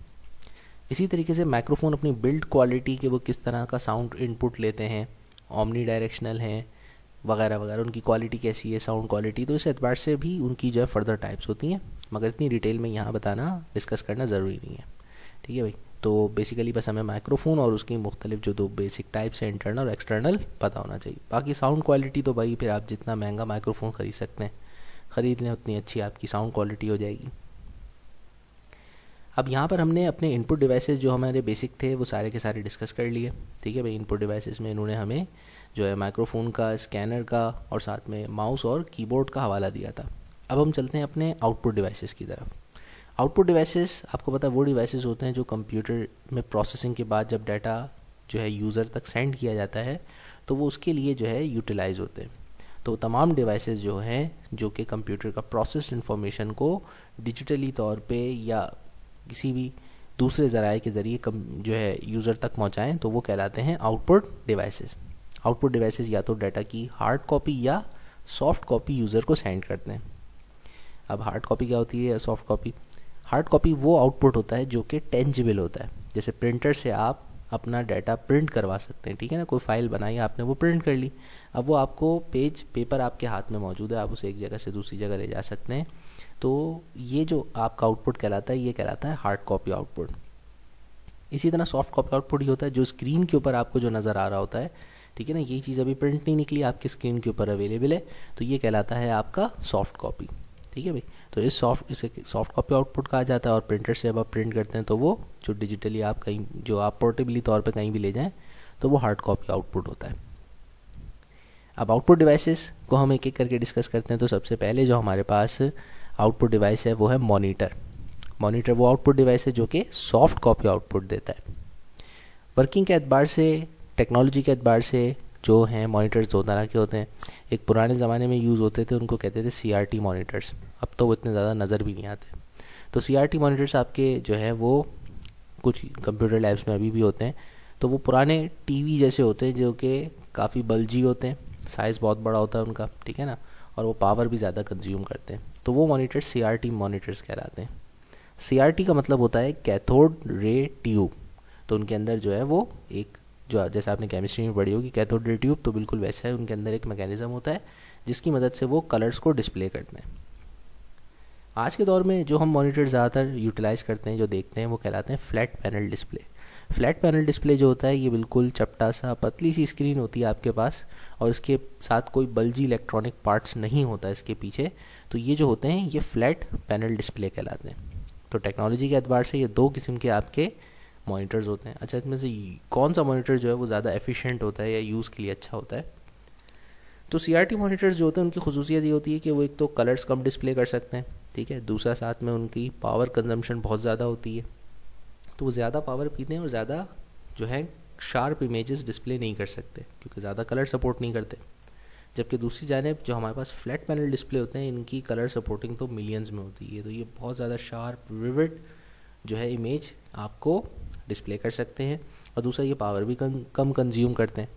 इसी तरीके से माइक्रोफोन अपनी बिल्ड क्वालिटी के वो किस तरह का साउंड इनपुट लेते हैं ऑमनी डायरेक्शनल हैं वगैरह वगैरह उनकी क्वालिटी कैसी है साउंड क्वालिटी तो इस एतबार से भी उनकी जो है फर्दर टाइप्स होती हैं मगर इतनी डिटेल में यहाँ बताना डिस्कस करना ज़रूरी नहीं है ठीक है भाई तो बेसिकली बस हमें माइक्रोफोन और उसकी मुख्तलिफ जो दो बेसिक टाइप्स हैं इंटरनल और एक्सटर्नल पता होना चाहिए बाकी साउंड क्वालिटी तो भाई फिर आप जितना महंगा माइक्रोफोन ख़रीद सकते हैं ख़रीद लें उतनी अच्छी आपकी साउंड क्वालिटी हो जाएगी अब यहाँ पर हमने अपने इनपुट डिवाइसेस जो हमारे बेसिक थे वो सारे के सारे डिस्कस कर लिए ठीक है भाई इनपुट डिवाइसेस में इन्होंने हमें जो है माइक्रोफोन का स्कैनर का और साथ में माउस और कीबोर्ड का हवाला दिया था अब हम चलते हैं अपने आउटपुट डिवाइसेस की तरफ आउटपुट डिवाइसेस आपको पता है वो डिवाइसेस होते हैं जो कंप्यूटर में प्रोसेसिंग के बाद जब डाटा जो है यूज़र तक सेंड किया जाता है तो वो उसके लिए जो है यूटिलाइज होते हैं तो तमाम डिवाइसेस जो हैं जो कि कंप्यूटर का प्रोसेस इन्फॉर्मेशन को डिजिटली तौर पे या किसी भी दूसरे ज़राए के ज़रिए जो है यूज़र तक पहुँचाएँ तो वो कहलाते हैं आउटपुट डिवाइसेज़ आउटपुट डिवाइसेस या तो डाटा की हार्ड कॉपी या सॉफ्ट कॉपी यूज़र को सेंड करते हैं अब हार्ड कॉपी क्या होती है या सॉफ्ट कॉपी हार्ड कॉपी वो आउटपुट होता है जो कि टेंजिबल होता है जैसे प्रिंटर से आप अपना डाटा प्रिंट करवा सकते हैं ठीक है ना कोई फाइल बनाई आपने वो प्रिंट कर ली अब वो आपको पेज पेपर आपके हाथ में मौजूद है आप उसे एक जगह से दूसरी जगह ले जा सकते हैं तो ये जो आपका आउटपुट कहलाता है ये कहलाता है हार्ड कॉपी आउटपुट इसी तरह सॉफ्ट कॉपी आउटपुट ही होता है जो स्क्रीन के ऊपर आपको जो नज़र आ रहा होता है ठीक है ना यही चीज़ अभी प्रिंट नहीं निकली आपकी स्क्रीन के ऊपर अवेलेबल है तो ये कहलाता है आपका सॉफ्ट कॉपी ठीक है भाई तो इस सॉफ्ट इसे सॉफ्ट कॉपी आउटपुट कहा जाता है और प्रिंटर से जब आप प्रिंट करते हैं तो वो जो डिजिटली आप कहीं जो आप पोर्टेबली तौर पर कहीं भी ले जाएँ तो वो हार्ड कॉपी आउटपुट होता है अब आउटपुट डिवाइसेस को हम एक एक करके डिस्कस करते हैं तो सबसे पहले जो हमारे पास आउटपुट डिवाइस है वो है मॉनिटर मॉनिटर वो आउटपुट डिवाइस है जो कि सॉफ्ट कॉपी आउटपुट देता है वर्किंग के अतबार से टेक्नोलॉजी के अतबार से जो हैं मोनीटर्स दो तरह के होते हैं एक पुराने ज़माने में यूज़ होते थे उनको कहते थे सी आर टी मोनीटर्स अब तो वो इतने ज़्यादा नज़र भी नहीं आते तो सी आर टी मोनीटर्स आपके जो है वो कुछ कंप्यूटर लैब्स में अभी भी होते हैं तो वो पुराने टी वी जैसे होते हैं जो कि काफ़ी बल्जी होते हैं साइज़ बहुत बड़ा होता है उनका ठीक है ना और वो पावर भी ज़्यादा कंज्यूम करते हैं तो वो monitors C R T monitors कहलाते हैं सी आर टी का मतलब होता है कैथोड रे ट्यूब तो उनके अंदर जो है वो एक जो जैसे आपने केमिस्ट्री में पढ़ी होगी कैथोड रे ट्यूब तो बिल्कुल वैसा है उनके अंदर एक मैकेनिज़्म होता है जिसकी मदद से वो कलर्स को डिस्प्ले करते हैं आज के दौर में जो हम मॉनिटर ज़्यादातर यूटिलाइज़ करते हैं जो देखते हैं वो कहलाते हैं flat panel display flat panel display जो होता है ये बिल्कुल चपटा सा पतली सी स्क्रीन होती है आपके पास और इसके साथ कोई बल्जी इलेक्ट्रॉनिक पार्ट्स नहीं होता इसके पीछे तो ये जो होते हैं ये फ्लैट पैनल डिस्प्ले कहलाते हैं तो टेक्नोलॉजी के अतबार से ये दो किस्म के आपके मोनीटर्स होते हैं अच्छा इसमें से कौन सा मोनीटर जो है वो ज़्यादा एफिशिएंट होता है या यूज़ के लिए अच्छा होता है तो सी आर टी मोनीटर्स जो होते हैं उनकी खसूसियत ये होती है कि वो एक तो कलर्स कम डिस्प्ले कर सकते हैं ठीक है दूसरा साथ में उनकी पावर कंजम्पशन बहुत ज़्यादा होती है तो वो ज़्यादा पावर पीते हैं और ज़्यादा जो है शार्प इमेजेस डिस्प्ले नहीं कर सकते क्योंकि ज़्यादा कलर सपोर्ट नहीं करते जबकि दूसरी जानब जो हमारे पास फ्लैट पैनल डिस्प्ले होते हैं इनकी कलर सपोर्टिंग तो मिलियंस में होती है तो ये बहुत ज़्यादा शार्प विविड जो है इमेज आपको डिस्प्ले कर सकते हैं और दूसरा ये पावर भी कम कम कंज्यूम करते हैं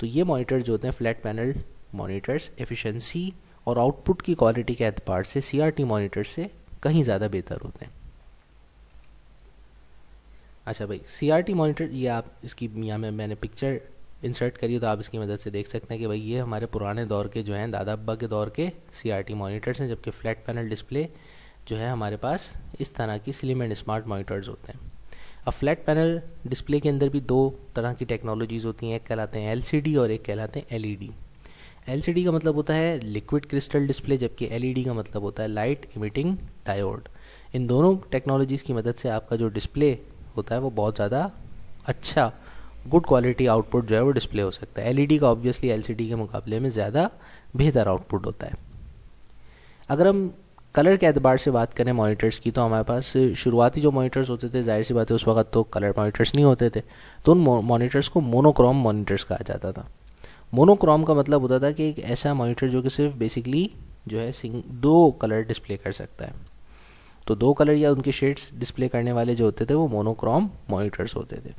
तो ये मॉनिटर जो होते हैं फ्लैट पैनल मॉनिटर्स एफिशिएंसी और आउटपुट की क्वालिटी के एतबार से सी आर टी मॉनिटर से कहीं ज़्यादा बेहतर होते हैं अच्छा भाई सी आर टी मॉनिटर ये आप इसकी यहाँ में मैंने पिक्चर इंसर्ट करी तो आप इसकी मदद से देख सकते हैं कि भाई ये हमारे पुराने दौर के जो हैं दादा अब्बा के दौर के सी आर टी मॉनिटर्स हैं जबकि फ्लैट पैनल डिस्प्ले जो है हमारे पास इस तरह की स्लिम एंड स्मार्ट मॉनिटर्स होते हैं अब फ्लैट पैनल डिस्प्ले के अंदर भी दो तरह की टेक्नोलॉजीज़ होती हैं एक कहलाते हैं एलसीडी और एक कहलाते हैं एलईडी एलसीडी e का मतलब होता है लिक्विड क्रिस्टल डिस्प्ले जबकि एलईडी e का मतलब होता है लाइट इमिटिंग डायोड इन दोनों टेक्नोलॉजीज़ की मदद से आपका जो डिस्प्ले होता है वो बहुत ज़्यादा अच्छा गुड क्वालिटी आउटपुट जो है वो डिस्प्ले हो सकता है एलईडी e का ऑब्वियसली एलसीडी के मुकाबले में ज़्यादा बेहतर आउटपुट होता है अगर हम कलर के अतबार से बात करें मॉनिटर्स की तो हमारे पास शुरुआती जो मॉनिटर्स होते थे जाहिर सी बात है उस वक्त तो कलर मॉनिटर्स नहीं होते थे तो उन मॉनिटर्स को मोनोक्रोम मॉनिटर्स कहा जाता था मोनोक्रोम का मतलब होता था कि एक ऐसा मॉनिटर जो कि सिर्फ बेसिकली जो है सिंग दो कलर डिस्प्ले कर सकता है तो दो कलर या उनके शेड्स डिस्प्ले करने वाले जो होते थे वो मोनोक्रोम मॉनिटर्स होते थे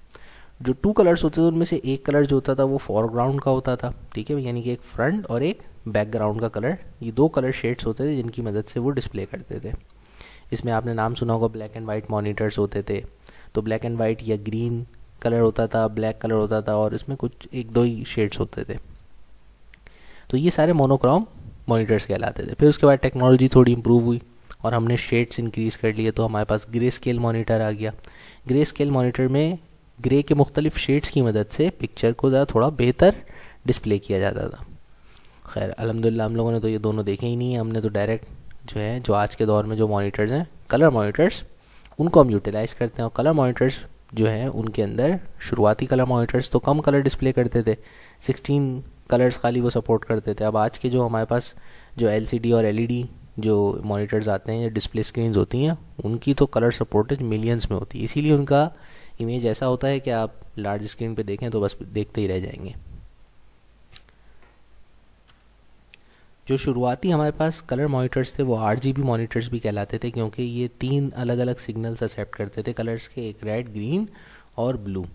जो टू कलर्स होते थे उनमें से एक कलर जो होता था वो फोरग्राउंड का होता था ठीक है यानी कि एक फ्रंट और एक बैकग्राउंड का कलर ये दो कलर शेड्स होते थे जिनकी मदद से वो डिस्प्ले करते थे इसमें आपने नाम सुना होगा ब्लैक एंड वाइट मॉनिटर्स होते थे तो ब्लैक एंड वाइट या ग्रीन कलर होता था ब्लैक कलर होता था और इसमें कुछ एक दो ही शेड्स होते थे तो ये सारे मोनोक्रोम मॉनिटर्स कहलाते थे फिर उसके बाद टेक्नोलॉजी थोड़ी इम्प्रूव हुई और हमने शेड्स इंक्रीज़ कर लिए तो हमारे पास ग्रे स्केल मॉनिटर आ गया ग्रे स्केल मॉनिटर में ग्रे के मुख्तलिफ शेड्स की मदद से पिक्चर को ज़रा थोड़ा बेहतर डिस्प्ले किया जाता था खैर अलहमदिल्ला हम लोगों ने तो ये दोनों देखे ही नहीं है हमने तो डायरेक्ट जो है जो आज के दौर में जो मॉनिटर्स हैं कलर मॉनिटर्स उनको हम यूटिलाइज़ करते हैं और कलर मॉनिटर्स जो हैं उनके अंदर शुरुआती कलर मॉनिटर्स तो कम कलर डिस्प्ले करते थे सिक्सटीन कलर्स खाली वो सपोर्ट करते थे अब आज के जो हमारे पास जो एल और एल e जो मॉनिटर्स आते हैं या डिस्प्ले स्क्रीन्स होती हैं उनकी तो कलर सपोर्टेज मिलियंस में होती है इसीलिए उनका इमेज ऐसा होता है कि आप लार्ज स्क्रीन पे देखें तो बस देखते ही रह जाएंगे जो शुरुआती हमारे पास कलर मॉनिटर्स थे वो आर जी बी मॉनिटर्स भी कहलाते थे क्योंकि ये तीन अलग अलग सिग्नल्स एक्सेप्ट करते थे कलर्स के एक रेड ग्रीन और ब्लू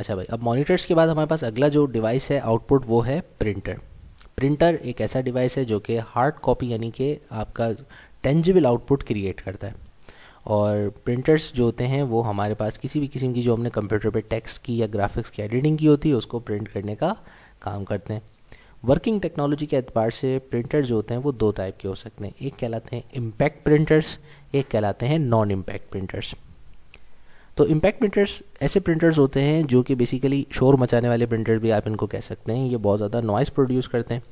अच्छा भाई अब मॉनिटर्स के बाद हमारे पास अगला जो डिवाइस है आउटपुट वो है प्रिंटर प्रिंटर एक ऐसा डिवाइस है जो कि हार्ड कॉपी यानी कि आपका टेंजिबल आउटपुट क्रिएट करता है और प्रिंटर्स जो होते हैं वो हमारे पास किसी भी किस्म की जो हमने कंप्यूटर पे टेक्स्ट की या ग्राफिक्स की एडिटिंग की होती है उसको प्रिंट करने का काम करते हैं वर्किंग टेक्नोलॉजी के एतबार से प्रिंटर जो होते हैं वो दो टाइप के हो सकते हैं एक कहलाते हैं इम्पैक्ट प्रिंटर्स एक कहलाते हैं नॉन इम्पैक्ट प्रिंटर्स तो इम्पैक्ट प्रिंटर्स ऐसे प्रिंटर्स होते हैं जो कि बेसिकली शोर मचाने वाले प्रिंटर भी आप इनको कह सकते हैं ये बहुत ज़्यादा नॉइज़ प्रोड्यूस करते हैं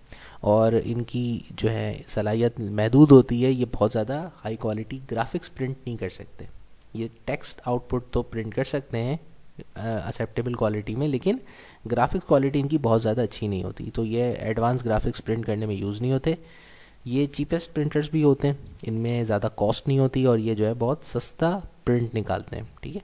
और इनकी जो है सलाहियत महदूद होती है ये बहुत ज़्यादा हाई क्वालिटी ग्राफिक्स प्रिंट नहीं कर सकते ये टेक्स्ट आउटपुट तो प्रिंट कर सकते हैं एक्सेप्टेबल क्वालिटी में लेकिन ग्राफिक्स क्वालिटी इनकी बहुत ज़्यादा अच्छी नहीं होती तो ये एडवांस ग्राफिक्स प्रिंट करने में यूज़ नहीं होते ये चीपेस्ट प्रिंटर्स भी होते हैं इनमें ज़्यादा कॉस्ट नहीं होती और ये जो है बहुत सस्ता प्रिंट निकालते हैं ठीक है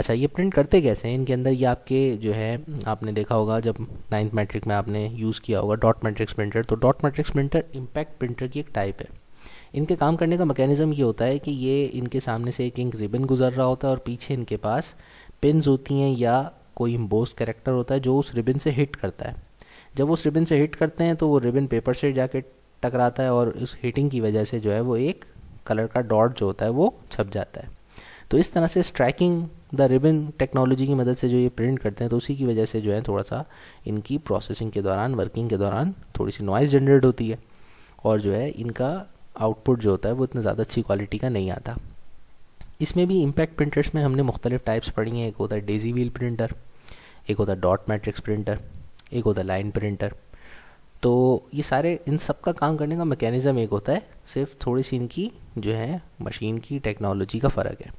अच्छा ये प्रिंट करते कैसे हैं इनके अंदर ये आपके जो है आपने देखा होगा जब नाइन्थ मैट्रिक में आपने यूज़ किया होगा डॉट मैट्रिक्स प्रिंटर तो dot matrix printer impact printer की एक टाइप है इनके काम करने का मैकेनिज़्म ये होता है कि ये इनके सामने से एक इंक रिबन गुजर रहा होता है और पीछे इनके पास पिनस होती हैं या कोई इम्बोज करेक्टर होता है जो उस रिबन से हिट करता है जब उस रिबन से हिट करते हैं तो वो रिबन पेपर से जाके टकराता है और उस हिटिंग की वजह से जो है वो एक कलर का डॉट जो होता है वो छप जाता है तो इस तरह से स्ट्रैकिंग द रिबन टेक्नोलॉजी की मदद से जो ये प्रिंट करते हैं तो उसी की वजह से जो है थोड़ा सा इनकी प्रोसेसिंग के दौरान वर्किंग के दौरान थोड़ी सी नॉइज़ जनरेट होती है और जो है इनका आउटपुट जो होता है वो इतना ज़्यादा अच्छी क्वालिटी का नहीं आता इसमें भी इम्पैक्ट प्रिंटर्स में हमने मुख्तलिफ टाइप्स पढ़ी हैं एक होता है डेजी व्हील प्रिंटर एक होता है डॉट मैट्रिक्स प्रिंटर एक होता है लाइन प्रिंटर तो ये सारे इन सब का काम करने का मैकेनिज़म एक होता है सिर्फ थोड़ी सी इनकी जो है मशीन की टेक्नोलॉजी का फ़र्क है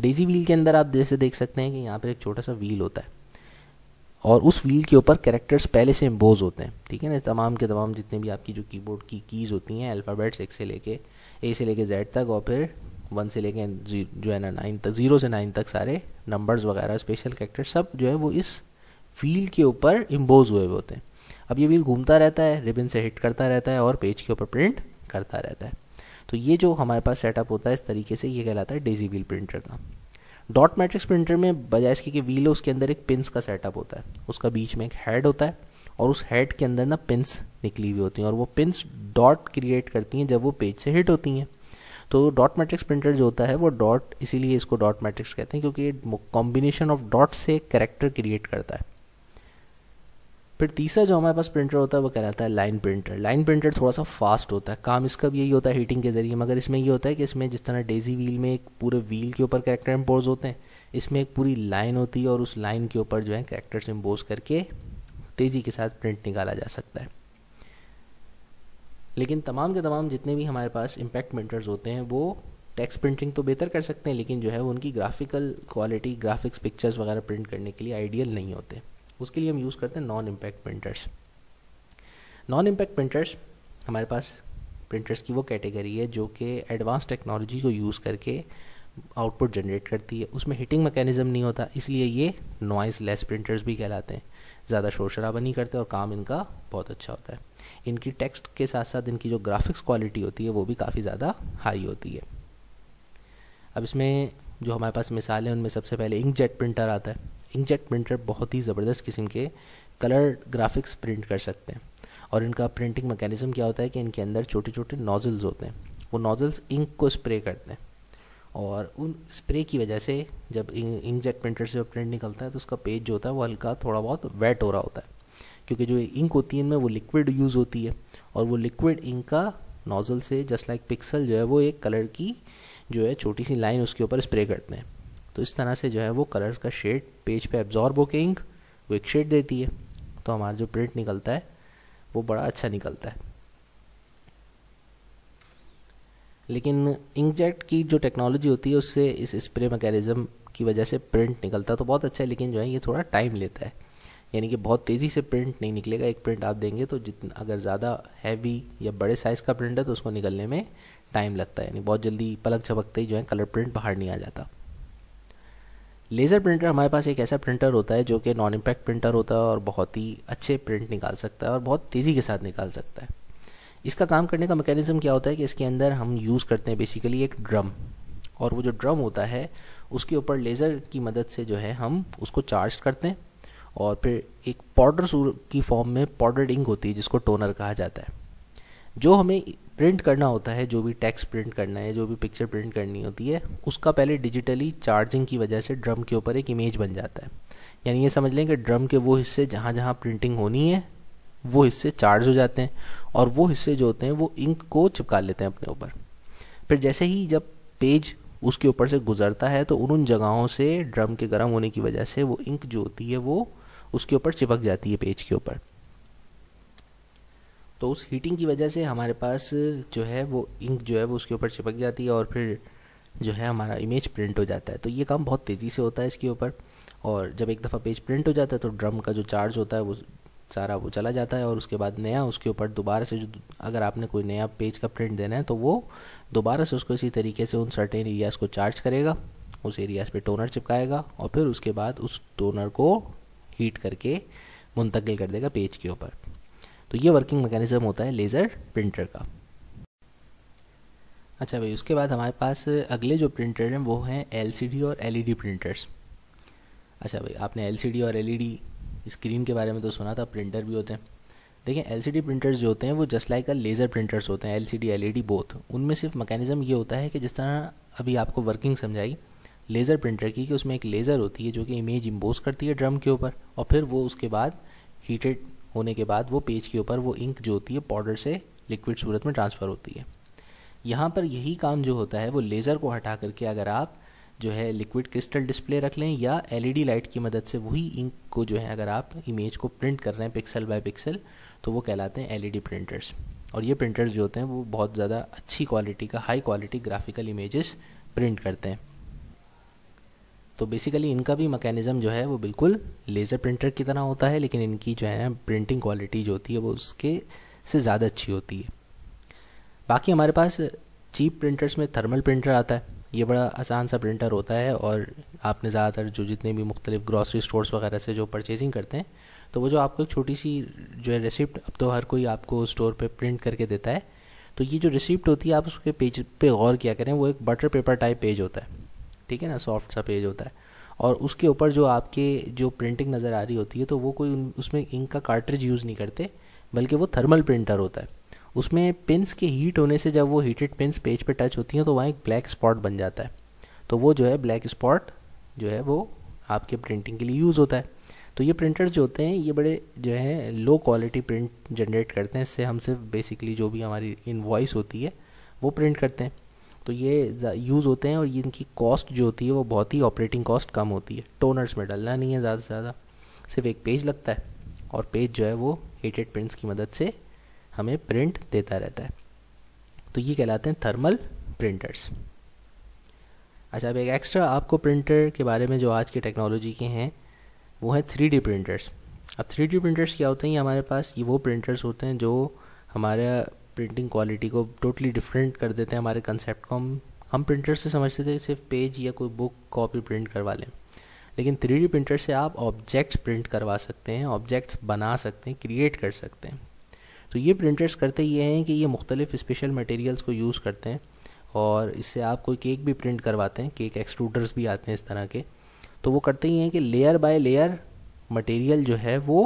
डेजी व्हील के अंदर आप जैसे देख सकते हैं कि यहाँ पर एक छोटा सा व्हील होता है और उस व्हील के ऊपर करेक्टर्स पहले से इम्पोज होते हैं ठीक है ना तमाम के तमाम जितने भी आपकी जो कीबोर्ड की कीज़ होती हैं अल्फ़ाबेट्स एक से लेके ए से लेके जेड तक और फिर वन से लेके जो है ना नाइन तक ज़ीरो से नाइन तक सारे नंबर्स वगैरह स्पेशल कैरेक्टर सब जो है वो इस व्हील के ऊपर इम्पोज हुए हुए होते हैं अब ये व्हील घूमता रहता है रिबिन से हिट करता रहता है और पेज के ऊपर प्रिंट करता रहता है तो ये जो हमारे पास सेटअप होता है इस तरीके से ये कहलाता है डेजी व्हील प्रिंटर का डॉट मैट्रिक्स प्रिंटर में बजाय इसके कि व्हील उसके अंदर एक पिंस का सेटअप होता है उसका बीच में एक हेड होता है और उस हेड के अंदर ना पिंस निकली हुई होती हैं और वो पिंस डॉट क्रिएट करती हैं जब वो पेज से हिट होती हैं तो डॉट मैट्रिक्स प्रिंटर जो होता है वो डॉट इसीलिए इसको डॉट मैट्रिक्स कहते हैं क्योंकि ये कॉम्बिनेशन ऑफ डॉट से करेक्टर क्रिएट करता है फिर तीसरा जो हमारे पास प्रिंटर होता है वो कहलाता है लाइन प्रिंटर लाइन प्रिंटर थोड़ा सा फास्ट होता है काम इसका भी यही होता है हीटिंग के ज़रिए मगर इसमें ये होता है कि इसमें जिस तरह डेजी व्हील में एक पूरे व्हील के ऊपर कैरेक्टर इम्पोज होते हैं इसमें एक पूरी लाइन होती है और उस लाइन के ऊपर जो है कैरेक्टर्स इम्पोज करके तेज़ी के साथ प्रिंट निकाला जा सकता है लेकिन तमाम के तमाम जितने भी हमारे पास इम्पैक्ट प्रिंटर्स होते हैं वो टेक्स्ट प्रिंटिंग तो बेहतर कर सकते हैं लेकिन जो है उनकी ग्राफिकल क्वालिटी ग्राफिक्स पिक्चर्स वगैरह प्रिंट करने के लिए आइडियल नहीं होते उसके लिए हम यूज़ करते हैं non impact printers non impact printers हमारे पास प्रिंटर्स की वो कैटेगरी है जो कि एडवांस टेक्नोलॉजी को यूज़ करके आउटपुट जनरेट करती है उसमें हीटिंग मैकेनिज़्म नहीं होता इसलिए ये नॉइज़ लेस प्रिंटर्स भी कहलाते हैं ज़्यादा शोर शराबा नहीं करते और काम इनका बहुत अच्छा होता है इनकी टेक्स्ट के साथ साथ इनकी जो ग्राफिक्स क्वालिटी होती है वो भी काफ़ी ज़्यादा हाई होती है अब इसमें जो हमारे पास मिसाल है उनमें सबसे पहले इंक जेट प्रिंटर आता है इंकजेट प्रिंटर बहुत ही ज़बरदस्त किस्म के कलर ग्राफिक्स प्रिंट कर सकते हैं और इनका प्रिंटिंग मैकेनिज़्म क्या होता है कि इनके अंदर छोटे छोटे नोज़ल्स होते हैं वो नोज़ल्स इंक को स्प्रे करते हैं और उन स्प्रे की वजह से जब इंकजेट प्रिंटर से प्रिंट निकलता है तो उसका पेज जो होता है वो हल्का थोड़ा बहुत वेट हो रहा होता है क्योंकि जो इंक होती है इनमें वो लिक्विड यूज़ होती है और वो लिक्विड इंक का नोज़ल से जस्ट लाइक पिक्सल जो है वो एक कलर की जो है छोटी सी लाइन उसके ऊपर स्प्रे करते हैं तो इस तरह से जो है वो कलर्स का शेड पेज पे एब्जॉर्ब होकर इंक वो एक शेड देती है तो हमारा जो प्रिंट निकलता है वो बड़ा अच्छा निकलता है लेकिन इंकजेट की जो टेक्नोलॉजी होती है उससे इस स्प्रे मैकेनिज्म की वजह से प्रिंट निकलता तो बहुत अच्छा है लेकिन जो है ये थोड़ा टाइम लेता है यानी कि बहुत तेज़ी से प्रिंट नहीं निकलेगा एक प्रिंट आप देंगे तो जितना अगर ज़्यादा हैवी या बड़े साइज़ का प्रिंट है तो उसको निकलने में टाइम लगता है यानी बहुत जल्दी पलक झपकते ही जो है कलर प्रिंट बाहर नहीं आ जाता लेज़र प्रिंटर हमारे पास एक ऐसा प्रिंटर होता है जो कि नॉन इम्पैक्ट प्रिंटर होता है और बहुत ही अच्छे प्रिंट निकाल सकता है और बहुत तेज़ी के साथ निकाल सकता है इसका काम करने का मैकेनिज़्म क्या होता है कि इसके अंदर हम यूज़ करते हैं बेसिकली एक ड्रम और वो जो ड्रम होता है उसके ऊपर लेज़र की मदद से जो है हम उसको चार्ज करते हैं और फिर एक पाउडर की फॉर्म में पाउडर इंक होती है जिसको टोनर कहा जाता है जो हमें प्रिंट करना होता है जो भी टेक्स्ट प्रिंट करना है जो भी पिक्चर प्रिंट करनी होती है उसका पहले डिजिटली चार्जिंग की वजह से ड्रम के ऊपर एक इमेज बन जाता है यानी ये समझ लें कि ड्रम के वो हिस्से जहाँ जहाँ प्रिंटिंग होनी है वो हिस्से चार्ज हो जाते हैं और वो हिस्से जो होते हैं वो इंक को चिपका लेते हैं अपने ऊपर फिर जैसे ही जब पेज उसके ऊपर से गुजरता है तो उन उन जगहों से ड्रम के गर्म होने की वजह से वो इंक जो होती है वो उसके ऊपर चिपक जाती है पेज के ऊपर तो उस हीटिंग की वजह से हमारे पास जो है वो इंक जो है वो उसके ऊपर चिपक जाती है और फिर जो है हमारा इमेज प्रिंट हो जाता है तो ये काम बहुत तेज़ी से होता है इसके ऊपर और जब एक दफ़ा पेज प्रिंट हो जाता है तो ड्रम का जो चार्ज होता है वो सारा वो चला जाता है और उसके बाद नया उसके ऊपर दोबारा से जो अगर आपने कोई नया पेज का प्रिंट देना है तो वो दोबारा से उसको इसी तरीके से उन सर्टेन एरियाज़ को चार्ज करेगा उस एरियाज़ पे टोनर चिपकाएगा और फिर उसके बाद उस टोनर को हीट करके मुंतकिल कर देगा पेज के ऊपर तो ये वर्किंग मैकेनिज़्म होता है लेज़र प्रिंटर का अच्छा भाई उसके बाद हमारे पास अगले जो प्रिंटर हैं वो हैं एलसीडी और एलईडी प्रिंटर्स e अच्छा भाई आपने एलसीडी और एलईडी स्क्रीन e के बारे में तो सुना था प्रिंटर भी होते हैं देखिए एलसीडी प्रिंटर्स जो होते हैं वो जस्ट लाइक लेज़र प्रिंटर्स होते हैं एलसीडी एलईडी बोथ उनमें सिर्फ मैकेनिज़्म ये होता है कि जिस तरह अभी आपको वर्किंग समझाई लेज़र प्रिंटर की कि उसमें एक लेज़र होती है जो कि इमेज इम्बोज करती है ड्रम के ऊपर और फिर वो उसके बाद हीटेड होने के बाद वो पेज के ऊपर वो इंक जो होती है पाउडर से लिक्विड सूरत में ट्रांसफ़र होती है यहाँ पर यही काम जो होता है वो लेज़र को हटा करके अगर आप जो है लिक्विड क्रिस्टल डिस्प्ले रख लें या एलईडी लाइट की मदद से वही इंक को जो है अगर आप इमेज को प्रिंट कर रहे हैं पिक्सल बाय पिक्सल तो वो कहलाते हैं एलईडी प्रिंटर्स और ये प्रिंटर्स जो होते हैं वो बहुत ज़्यादा अच्छी क्वालिटी का high quality graphical images print करते हैं तो बेसिकली इनका भी मकैनिज़म जो है वो बिल्कुल लेज़र प्रिंटर की तरह होता है लेकिन इनकी जो है प्रिंटिंग क्वालिटी जो होती है वो उसके से ज़्यादा अच्छी होती है बाकी हमारे पास चीप प्रिंटर्स में थर्मल प्रिंटर आता है ये बड़ा आसान सा प्रिंटर होता है और आपने ज़्यादातर जो जितने भी मुख्तलिफ ग्रॉसरी स्टोर्स वगैरह से जो परचेजिंग करते हैं तो वो जो आपको एक छोटी सी जो है रिसिप्ट अब तो हर कोई आपको स्टोर पे प्रिंट करके देता है तो ये जो रिसिप्ट होती है आप उसके पेज पे गौर किया करें वो एक बटर पेपर टाइप पेज होता है ठीक है ना सॉफ्ट सा पेज होता है और उसके ऊपर जो आपके जो प्रिंटिंग नज़र आ रही होती है तो वो कोई उसमें इंक का कार्ट्रिज यूज़ नहीं करते बल्कि वो थर्मल प्रिंटर होता है उसमें पिनस के हीट होने से जब वो हीटेड पिनस पेज पे टच होती हैं तो वहाँ एक ब्लैक स्पॉट बन जाता है तो वो जो है ब्लैक स्पॉट जो है वो आपके प्रिंटिंग के लिए यूज़ होता है तो ये प्रिंटर्स जो होते हैं ये बड़े जो है लो क्वालिटी प्रिंट जनरेट करते हैं इससे हम सिर्फ बेसिकली जो भी हमारी इन होती है वो प्रिंट करते हैं तो ये यूज़ होते हैं और इनकी कॉस्ट जो होती है वो बहुत ही ऑपरेटिंग कॉस्ट कम होती है टोनर्स में डलना नहीं है ज़्यादा से ज़्यादा सिर्फ एक पेज लगता है और पेज जो है वो हेटेड प्रिंट्स की मदद से हमें प्रिंट देता रहता है तो ये कहलाते हैं थर्मल प्रिंटर्स अच्छा अब एक एक्स्ट्रा आपको प्रिंटर के बारे में जो आज के टेक्नोलॉजी के हैं वो हैं थ्री डी प्रिंटर्स अब थ्री डी प्रिंटर्स क्या होते हैं ये हमारे पास ये वो प्रिंटर्स होते हैं जो हमारा प्रिंटिंग क्वालिटी को टोटली डिफरेंट कर देते हैं हमारे कंसेप्ट को हम हम प्रिंटर से समझते थे सिर्फ पेज या कोई बुक कॉपी प्रिंट करवा लें लेकिन थ्री प्रिंटर से आप ऑब्जेक्ट्स प्रिंट करवा सकते हैं ऑब्जेक्ट्स बना सकते हैं क्रिएट कर सकते हैं तो ये प्रिंटर्स करते ये हैं कि ये मुख्तलिफ़ स्पेशल मटेरियल्स को यूज़ करते हैं और इससे आप कोई केक भी प्रिंट करवाते हैं केक एक्सट्रूडर्स भी आते हैं इस तरह के तो वो करते ही हैं कि लेयर बाय लेयर मटेरियल जो है वो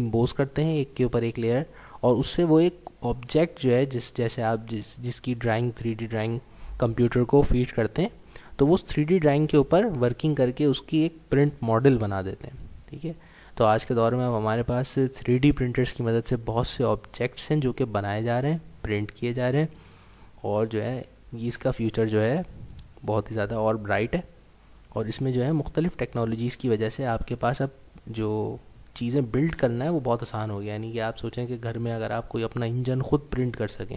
इम्बोज करते हैं एक के ऊपर एक लेयर और उससे वो एक ऑब्जेक्ट जो है जिस जैसे आप जिस जिसकी drawing three D drawing computer को फीड करते हैं तो वो उस थ्री डी ड्राइंग के ऊपर वर्किंग करके उसकी एक प्रिंट मॉडल बना देते हैं ठीक है तो आज के दौर में अब हमारे पास थ्री डी प्रिंटर्स की मदद से बहुत से ऑब्जेक्ट्स हैं जो कि बनाए जा रहे हैं प्रिंट किए जा रहे हैं और जो है इसका फ्यूचर जो है बहुत ही ज़्यादा और ब्राइट है और इसमें जो है मुख्तलिफ़ टेक्नोलॉजीज़ की वजह से आपके पास अब जो चीज़ें बिल्ड करना है वो बहुत आसान हो गया यानी कि आप सोचें कि घर में अगर आप कोई अपना इंजन खुद प्रिंट कर सकें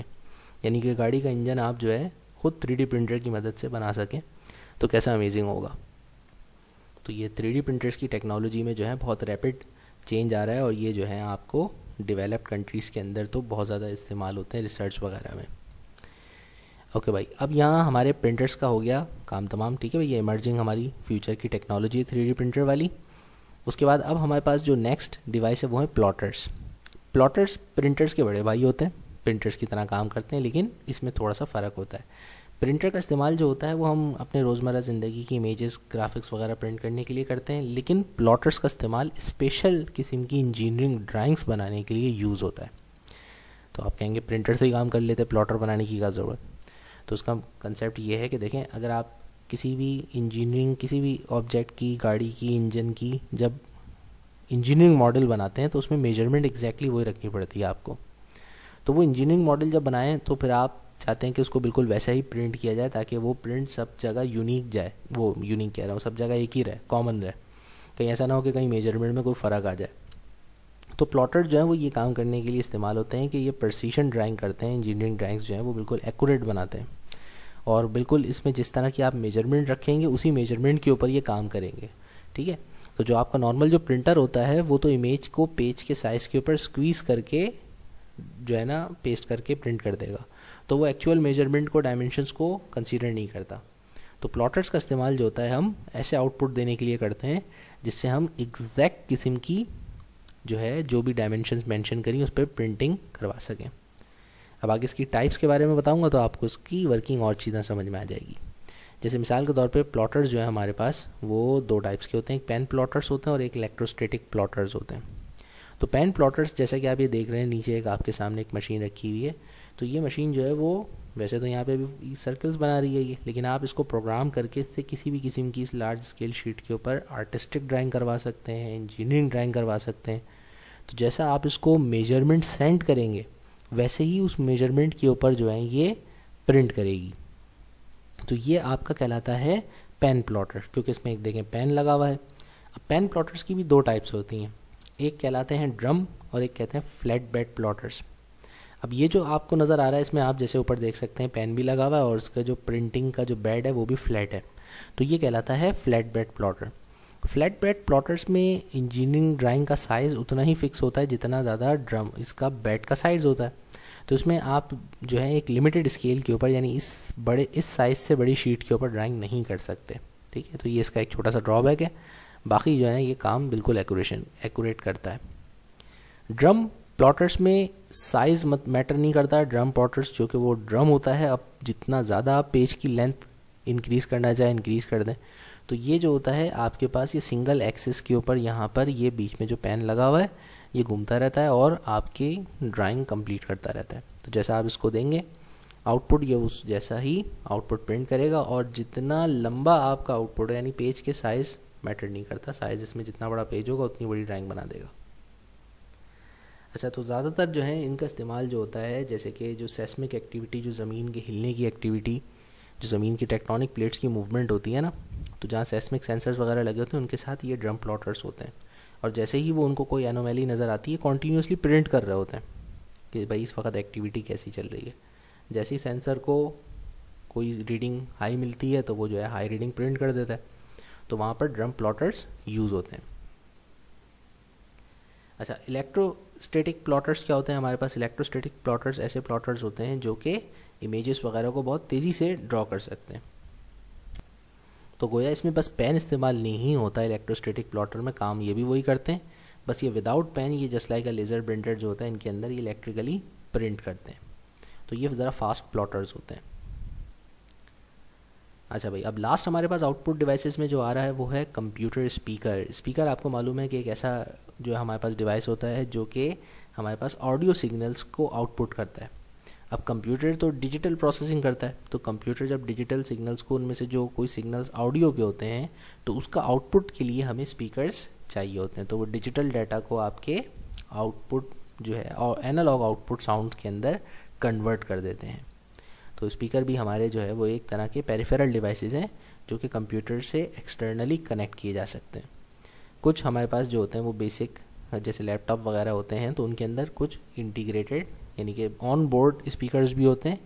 यानी कि गाड़ी का इंजन आप जो है खुद थ्री प्रिंटर की मदद से बना सकें तो कैसा अमेजिंग होगा तो ये थ्री प्रिंटर्स की टेक्नोलॉजी में जो है बहुत रैपिड चेंज आ रहा है और ये जो है आपको डेवलप्ड कंट्रीज़ के अंदर तो बहुत ज़्यादा इस्तेमाल होते हैं रिसर्च वगैरह में ओके okay भाई अब यहाँ हमारे प्रिंटर्स का हो गया काम तमाम ठीक है भाई ये इमर्जिंग हमारी फ्यूचर की टेक्नोलॉजी है थ्री प्रिंटर वाली उसके बाद अब हमारे पास जो नेक्स्ट डिवाइस है वो है प्लॉटर्स प्लॉटर्स प्रिंटर्स के बड़े भाई होते हैं प्रिंटर्स की तरह काम करते हैं लेकिन इसमें थोड़ा सा फ़र्क होता है प्रिंटर का इस्तेमाल जो होता है वो हम अपने रोज़मर्रा ज़िंदगी की इमेजेस ग्राफिक्स वगैरह प्रिंट करने के लिए करते हैं लेकिन प्लॉटर्स का इस्तेमाल स्पेशल किस्म की इंजीनियरिंग ड्राइंग्स बनाने के लिए यूज़ होता है तो आप कहेंगे प्रिंटर से ही काम कर लेते प्लॉटर बनाने की क्या ज़रूरत तो उसका कंसेप्ट ये है कि देखें अगर आप किसी भी इंजीनियरिंग किसी भी ऑब्जेक्ट की गाड़ी की इंजन की जब इंजीनियरिंग मॉडल बनाते हैं तो उसमें मेजरमेंट एग्जैक्टली वही रखनी पड़ती है आपको तो वो इंजीनियरिंग मॉडल जब बनाएं तो फिर आप चाहते हैं कि उसको बिल्कुल वैसा ही प्रिंट किया जाए ताकि वो प्रिंट सब जगह यूनिक जाए वो यूनिक कह रहा हूँ सब जगह एक ही रहे कॉमन रहे कहीं ऐसा ना हो कि कहीं मेजरमेंट में कोई फ़र्क आ जाए तो प्लॉटर जो है वो ये काम करने के लिए इस्तेमाल होते हैं कि ये प्रसीशन ड्राइंग करते हैं इंजीनियरिंग ड्राइंग्स जो हैं वो बिल्कुल एक्यूरेट बनाते हैं और बिल्कुल इसमें जिस तरह की आप मेजरमेंट रखेंगे उसी मेजरमेंट के ऊपर ये काम करेंगे ठीक है तो जो आपका नॉर्मल जो प्रिंटर होता है वो तो इमेज को पेज के साइज़ के ऊपर स्क्वीज़ करके जो है ना पेस्ट करके प्रिंट कर देगा तो वो एक्चुअल मेजरमेंट को डायमेंशंस को कंसीडर नहीं करता तो प्लॉटर्स का इस्तेमाल जो होता है हम ऐसे आउटपुट देने के लिए करते हैं जिससे हम एग्जैक्ट किस्म की जो है जो भी डायमेंशंस मेंशन करी उस पर प्रिंटिंग करवा सकें अब आगे इसकी टाइप्स के बारे में बताऊँगा तो आपको इसकी वर्किंग और चीज़ें समझ में आ जाएगी जैसे मिसाल के तौर पे प्लॉटर्स जो है हमारे पास वो दो टाइप्स के होते हैं एक पेन प्लॉटर्स होते हैं और एक इलेक्ट्रोस्टेटिक प्लॉटर्स होते हैं तो पेन प्लॉटर्स जैसा कि आप ये देख रहे हैं नीचे एक आपके सामने एक मशीन रखी हुई है तो ये मशीन जो है वो वैसे तो यहाँ पे भी सर्कल्स बना रही है ये लेकिन आप इसको प्रोग्राम करके इससे किसी भी किस्म की इस लार्ज स्केल शीट के ऊपर आर्टिस्टिक ड्राइंग करवा सकते हैं इंजीनियरिंग ड्राइंग करवा सकते हैं तो जैसा आप इसको मेजरमेंट सेंड करेंगे वैसे ही उस मेजरमेंट के ऊपर जो है ये प्रिंट करेगी तो ये आपका कहलाता है पेन प्लॉटर क्योंकि इसमें एक देखें पेन लगा हुआ है अब पेन प्लॉटर्स की भी दो टाइप्स होती हैं एक कहलाते हैं ड्रम और एक कहते हैं फ्लैट बेड प्लॉटर्स अब ये जो आपको नज़र आ रहा है इसमें आप जैसे ऊपर देख सकते हैं पेन भी लगा हुआ है और उसका जो प्रिंटिंग का जो बेड है वो भी फ्लैट है तो ये कहलाता है flatbed plotter flatbed plotters में इंजीनियरिंग ड्राइंग का साइज़ उतना ही फिक्स होता है जितना ज़्यादा ड्रम इसका बेड का साइज़ होता है तो इसमें आप जो है एक लिमिटेड स्केल के ऊपर यानी इस बड़े इस साइज़ से बड़ी शीट के ऊपर ड्राइंग नहीं कर सकते ठीक है तो ये इसका एक छोटा सा ड्रॉबैक है बाकी जो है ये काम बिल्कुल एक्यूरेशन एकूरेट करता है ड्रम प्लॉटर्स में साइज़ मत मैटर नहीं करता है ड्रम प्लॉटर्स जो कि वो ड्रम होता है अब जितना ज़्यादा आप पेज की लेंथ इंक्रीज़ करना चाहे इंक्रीज़ कर दें तो ये जो होता है आपके पास ये सिंगल एक्सिस के ऊपर यहाँ पर ये बीच में जो पेन लगा हुआ है ये घूमता रहता है और आपकी ड्राइंग कंप्लीट करता रहता है तो जैसा आप इसको देंगे आउटपुट ये उस जैसा ही आउटपुट प्रिंट करेगा और जितना लंबा आपका आउटपुट यानी पेज के साइज़ मैटर नहीं करता साइज़ इसमें जितना बड़ा पेज होगा उतनी बड़ी ड्राइंग बना देगा अच्छा तो ज़्यादातर जो है इनका इस्तेमाल जो होता है जैसे कि जो सेस्मिक एक्टिविटी जो ज़मीन के हिलने की एक्टिविटी जो ज़मीन की टेक्टोनिक प्लेट्स की मूवमेंट होती है ना तो जहाँ सेस्मिक सेंसर्स वगैरह लगे होते हैं उनके साथ ये ड्रम प्लॉटर्स होते हैं और जैसे ही वो उनको कोई एनोमैली नज़र आती है कॉन्टीन्यूसली प्रिंट कर रहे होते हैं कि भाई इस वक्त एक्टिविटी कैसी चल रही है जैसे ही सेंसर को कोई रीडिंग हाई मिलती है तो वो जो है हाई रीडिंग प्रिंट कर देता है तो वहाँ पर ड्रम प्लॉटर्स यूज़ होते हैं अच्छा इलेक्ट्रोस्टैटिक प्लॉटर्स क्या होते हैं हमारे पास इलेक्ट्रोस्टैटिक प्लॉटर्स ऐसे प्लॉटर्स होते हैं जो कि इमेजेस वगैरह को बहुत तेज़ी से ड्रॉ कर सकते हैं तो गोया इसमें बस पेन इस्तेमाल नहीं होता इलेक्ट्रोस्टेटिक प्लॉटर में काम ये भी वही करते हैं बस ये विदाउट पेन ये just like a laser printer जो होता है इनके अंदर ये इलेक्ट्रिकली प्रिंट करते हैं तो ये ज़रा फास्ट प्लॉटर्स होते हैं अच्छा भाई अब लास्ट हमारे पास आउटपुट डिवाइसेस में जो आ रहा है वो है कंप्यूटर स्पीकर स्पीकर आपको मालूम है कि एक ऐसा जो हमारे पास डिवाइस होता है जो कि हमारे पास ऑडियो सिग्नल्स को आउटपुट करता है अब कंप्यूटर तो डिजिटल प्रोसेसिंग करता है तो कंप्यूटर जब डिजिटल सिग्नल्स को उनमें से जो कोई सिग्नल्स ऑडियो के होते हैं तो उसका आउटपुट के लिए हमें स्पीकर्स चाहिए होते हैं तो वो डिजिटल डाटा को आपके आउटपुट जो है और एनालॉग आउटपुट साउंड के अंदर कन्वर्ट कर देते हैं तो स्पीकर भी हमारे जो है वो एक तरह के पेरिफेरल डिवाइसेज हैं जो कि कंप्यूटर से एक्सटर्नली कनेक्ट किए जा सकते हैं कुछ हमारे पास जो होते हैं वो बेसिक जैसे लैपटॉप वगैरह होते हैं तो उनके अंदर कुछ इंटीग्रेटेड यानी कि ऑन बोर्ड स्पीकर्स भी होते हैं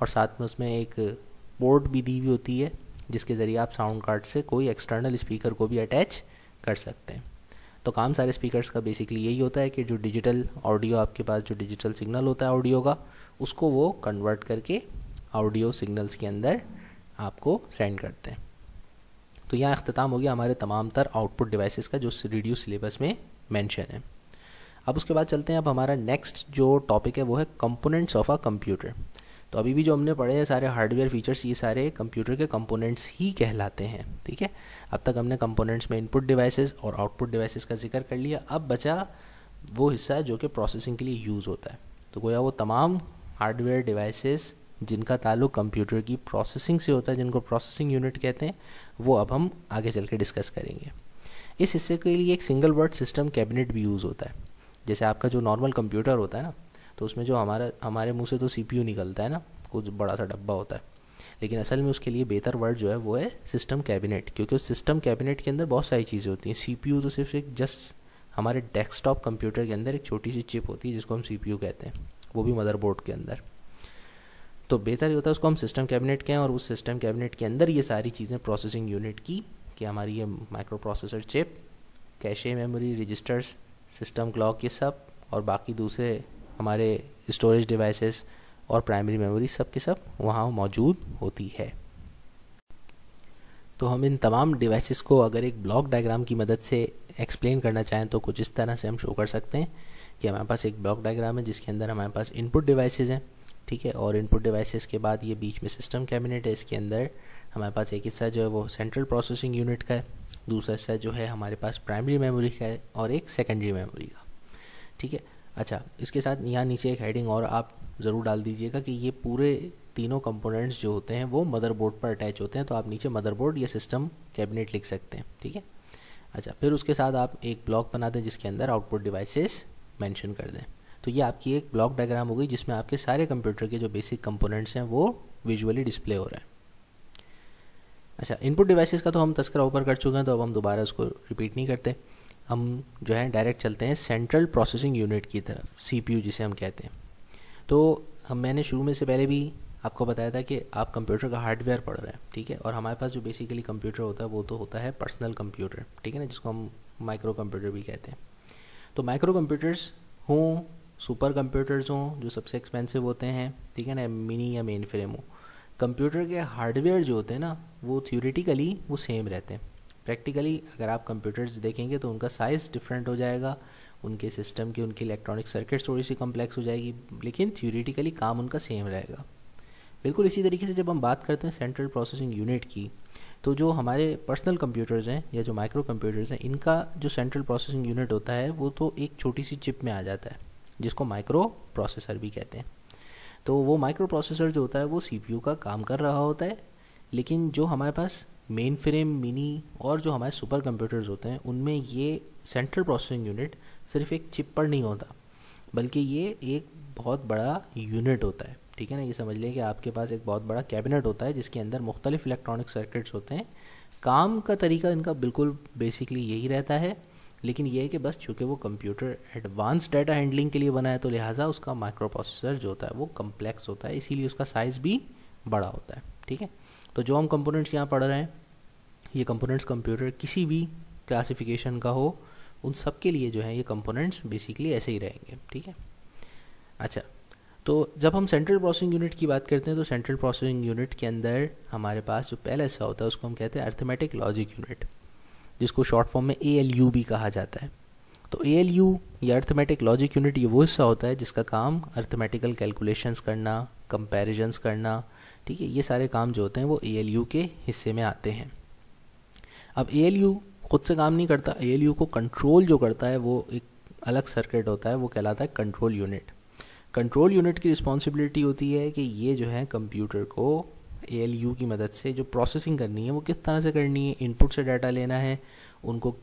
और साथ में उसमें एक बोर्ड भी दी हुई होती है जिसके ज़रिए आप साउंड कार्ड से कोई एक्सटर्नल स्पीकर को भी अटैच कर सकते हैं तो काम सारे स्पीकर्स का बेसिकली यही होता है कि जो डिजिटल ऑडियो आपके पास जो डिजिटल सिग्नल होता है ऑडियो का उसको वो कन्वर्ट करके ऑडियो सिग्नल्स के अंदर आपको सेंड करते हैं तो यहाँ अख्ताम हो गया हमारे तमाम तर आउटपुट डिवाइसेस का जो रेडियो सिलेबस में मैंशन है अब उसके बाद चलते हैं अब हमारा नेक्स्ट जो टॉपिक है वो है कंपोनेंट्स ऑफ अ कंप्यूटर तो अभी भी जो हमने पढ़े हैं सारे हार्डवेयर फीचर्स ये सारे कंप्यूटर के कंपोनेंट्स ही कहलाते हैं ठीक है अब तक हमने कंपोनेंट्स में इनपुट डिवाइसेस और आउटपुट डिवाइसेस का जिक्र कर लिया अब बचा वो हिस्सा जो कि प्रोसेसिंग के लिए यूज़ होता है तो गोया वो तमाम हार्डवेयर डिवाइसेस जिनका ताल्लुक कंप्यूटर की प्रोसेसिंग से होता है जिनको प्रोसेसिंग यूनिट कहते हैं वो अब हम आगे चल के डिस्कस करेंगे इस हिस्से के लिए एक सिंगल वर्ड सिस्टम कैबिनेट भी यूज़ होता है जैसे आपका जो नॉर्मल कंप्यूटर होता है ना तो उसमें जो हमारा हमारे मुंह से तो सीपीयू निकलता है ना कुछ बड़ा सा डब्बा होता है लेकिन असल में उसके लिए बेहतर वर्ड जो है वो है सिस्टम कैबिनेट क्योंकि उस सिस्टम कैबिनेट के अंदर बहुत सारी चीज़ें होती हैं सी तो सिर्फ एक जस्ट हमारे डेस्कटॉप कंप्यूटर के अंदर एक छोटी सी चिप होती है जिसको हम सी कहते हैं वो भी मदरबोर्ड के अंदर तो बेहतर ये होता है उसको हम सिस्टम कैबिनेट कहें और उस सिस्टम कैबिनेट के अंदर ये सारी चीज़ें प्रोसेसिंग यूनिट की कि हमारी ये microprocessor chip cache memory registers system clock ये सब और बाकी दूसरे हमारे स्टोरेज डिवाइसेस और प्राइमरी मेमोरी सब के सब वहाँ मौजूद होती है तो हम इन तमाम डिवाइसेस को अगर एक ब्लॉक डायग्राम की मदद से एक्सप्लेन करना चाहें तो कुछ इस तरह से हम शो कर सकते हैं कि हमारे पास एक ब्लॉक डायग्राम है जिसके अंदर हमारे पास इनपुट डिवाइसेज़ हैं ठीक है और इनपुट डिवाइसेस के बाद ये बीच में सिस्टम कैबिनेट है इसके अंदर हमारे पास एक हिस्सा जो है वो सेंट्रल प्रोसेसिंग यूनिट का है दूसरा हिस्सा जो है हमारे पास प्राइमरी मेमोरी का है और एक सेकेंडरी मेमोरी का ठीक है अच्छा इसके साथ यहाँ नीचे एक हेडिंग और आप ज़रूर डाल दीजिएगा कि ये पूरे तीनों कंपोनेंट्स जो होते हैं वो मदरबोर्ड पर अटैच होते हैं तो आप नीचे मदरबोर्ड या सिस्टम कैबिनेट लिख सकते हैं ठीक है अच्छा फिर उसके साथ आप एक ब्लॉक बना दें जिसके अंदर आउटपुट डिवाइसेस मेंशन कर दें तो ये आपकी एक ब्लॉक डायग्राम हो गई जिसमें आपके सारे कंप्यूटर के जो बेसिक कंपोनेंट्स हैं वो विजुअली डिस्प्ले हो रहे हैं अच्छा इनपुट डिवाइसेस का तो हम तस्करा ऊपर कर चुके हैं तो अब हम दोबारा उसको रिपीट नहीं करते हम जो है डायरेक्ट चलते हैं सेंट्रल प्रोसेसिंग यूनिट की तरफ सी जिसे हम कहते हैं तो हम मैंने शुरू में से पहले भी आपको बताया था कि आप कंप्यूटर का हार्डवेयर पढ़ रहे हैं ठीक है और हमारे पास जो बेसिकली कंप्यूटर होता है वो तो होता है पर्सनल कंप्यूटर ठीक है ना जिसको हम माइक्रो कंप्यूटर भी कहते हैं तो माइक्रो कंप्यूटर्स हों सुपर कंप्यूटर्स हों जो सबसे एक्सपेंसिव होते हैं ठीक है ना मिनी या मेन फ्रेम हो कंप्यूटर के हार्डवेयर जो होते हैं ना वो थियोरेटिकली वो सेम रहते हैं प्रैक्टिकली अगर आप कंप्यूटर्स देखेंगे तो उनका साइज़ डिफरेंट हो जाएगा उनके सिस्टम की उनकी इलेक्ट्रॉनिक सर्किट थोड़ी सी कॉम्प्लेक्स हो जाएगी लेकिन थियोरेटिकली काम उनका सेम रहेगा बिल्कुल इसी तरीके से जब हम बात करते हैं सेंट्रल प्रोसेसिंग यूनिट की तो जो हमारे पर्सनल कंप्यूटर्स हैं या जो माइक्रो कंप्यूटर्स हैं इनका जो सेंट्रल प्रोसेसिंग यूनिट होता है वो तो एक छोटी सी चिप में आ जाता है जिसको माइक्रो प्रोसेसर भी कहते हैं तो वो माइक्रो प्रोसेसर जो होता है वो सी का काम कर रहा होता है लेकिन जो हमारे पास मेन फ्रेम मिनी और जो हमारे सुपर कंप्यूटर्स होते हैं उनमें ये सेंट्रल प्रोसेसिंग यूनिट सिर्फ एक चिप पर नहीं होता बल्कि ये एक बहुत बड़ा यूनिट होता है ठीक है ना ये समझ लें कि आपके पास एक बहुत बड़ा कैबिनेट होता है जिसके अंदर मुख्तलिफ इलेक्ट्रॉनिक सर्किट्स होते हैं काम का तरीका इनका बिल्कुल बेसिकली यही रहता है लेकिन यह है कि बस चूँकि वो कंप्यूटर एडवांस डाटा हैंडलिंग के लिए बना है तो लिहाजा उसका माइक्रो प्रोसेसर जो होता है वो कम्प्लेक्स होता है इसीलिए उसका साइज़ भी बड़ा होता है ठीक है तो जो हम कंपोनेंट्स यहाँ पढ़ रहे हैं ये कंपोनेंट्स कंप्यूटर किसी भी क्लासिफिकेशन का हो उन सब के लिए जो है ये कंपोनेंट्स बेसिकली ऐसे ही रहेंगे ठीक है अच्छा तो जब हम सेंट्रल प्रोसेसिंग यूनिट की बात करते हैं तो सेंट्रल प्रोसेसिंग यूनिट के अंदर हमारे पास जो पहला हिस्सा होता है उसको हम कहते हैं अर्थमेटिक लॉजिक यूनिट जिसको शॉर्ट फॉर्म में ए एल यू भी कहा जाता है तो ए एल यू या अर्थमेटिक लॉजिक यूनिट ये वो हिस्सा होता है जिसका काम अर्थमेटिकल कैलकुलेशंस करना कंपेरिजन्स करना ठीक है ये सारे काम जो होते हैं वो ए एल यू के हिस्से में आते हैं अब ए एल यू खुद से काम नहीं करता ए एल यू को कंट्रोल जो करता है वो एक अलग सर्किट होता है वो कहलाता है कंट्रोल यूनिट कंट्रोल यूनिट की रिस्पॉन्सिबिलिटी होती है कि ये जो है कंप्यूटर को ए की मदद से जो प्रोसेसिंग करनी है वो किस तरह से करनी है इनपुट से डाटा लेना है उनको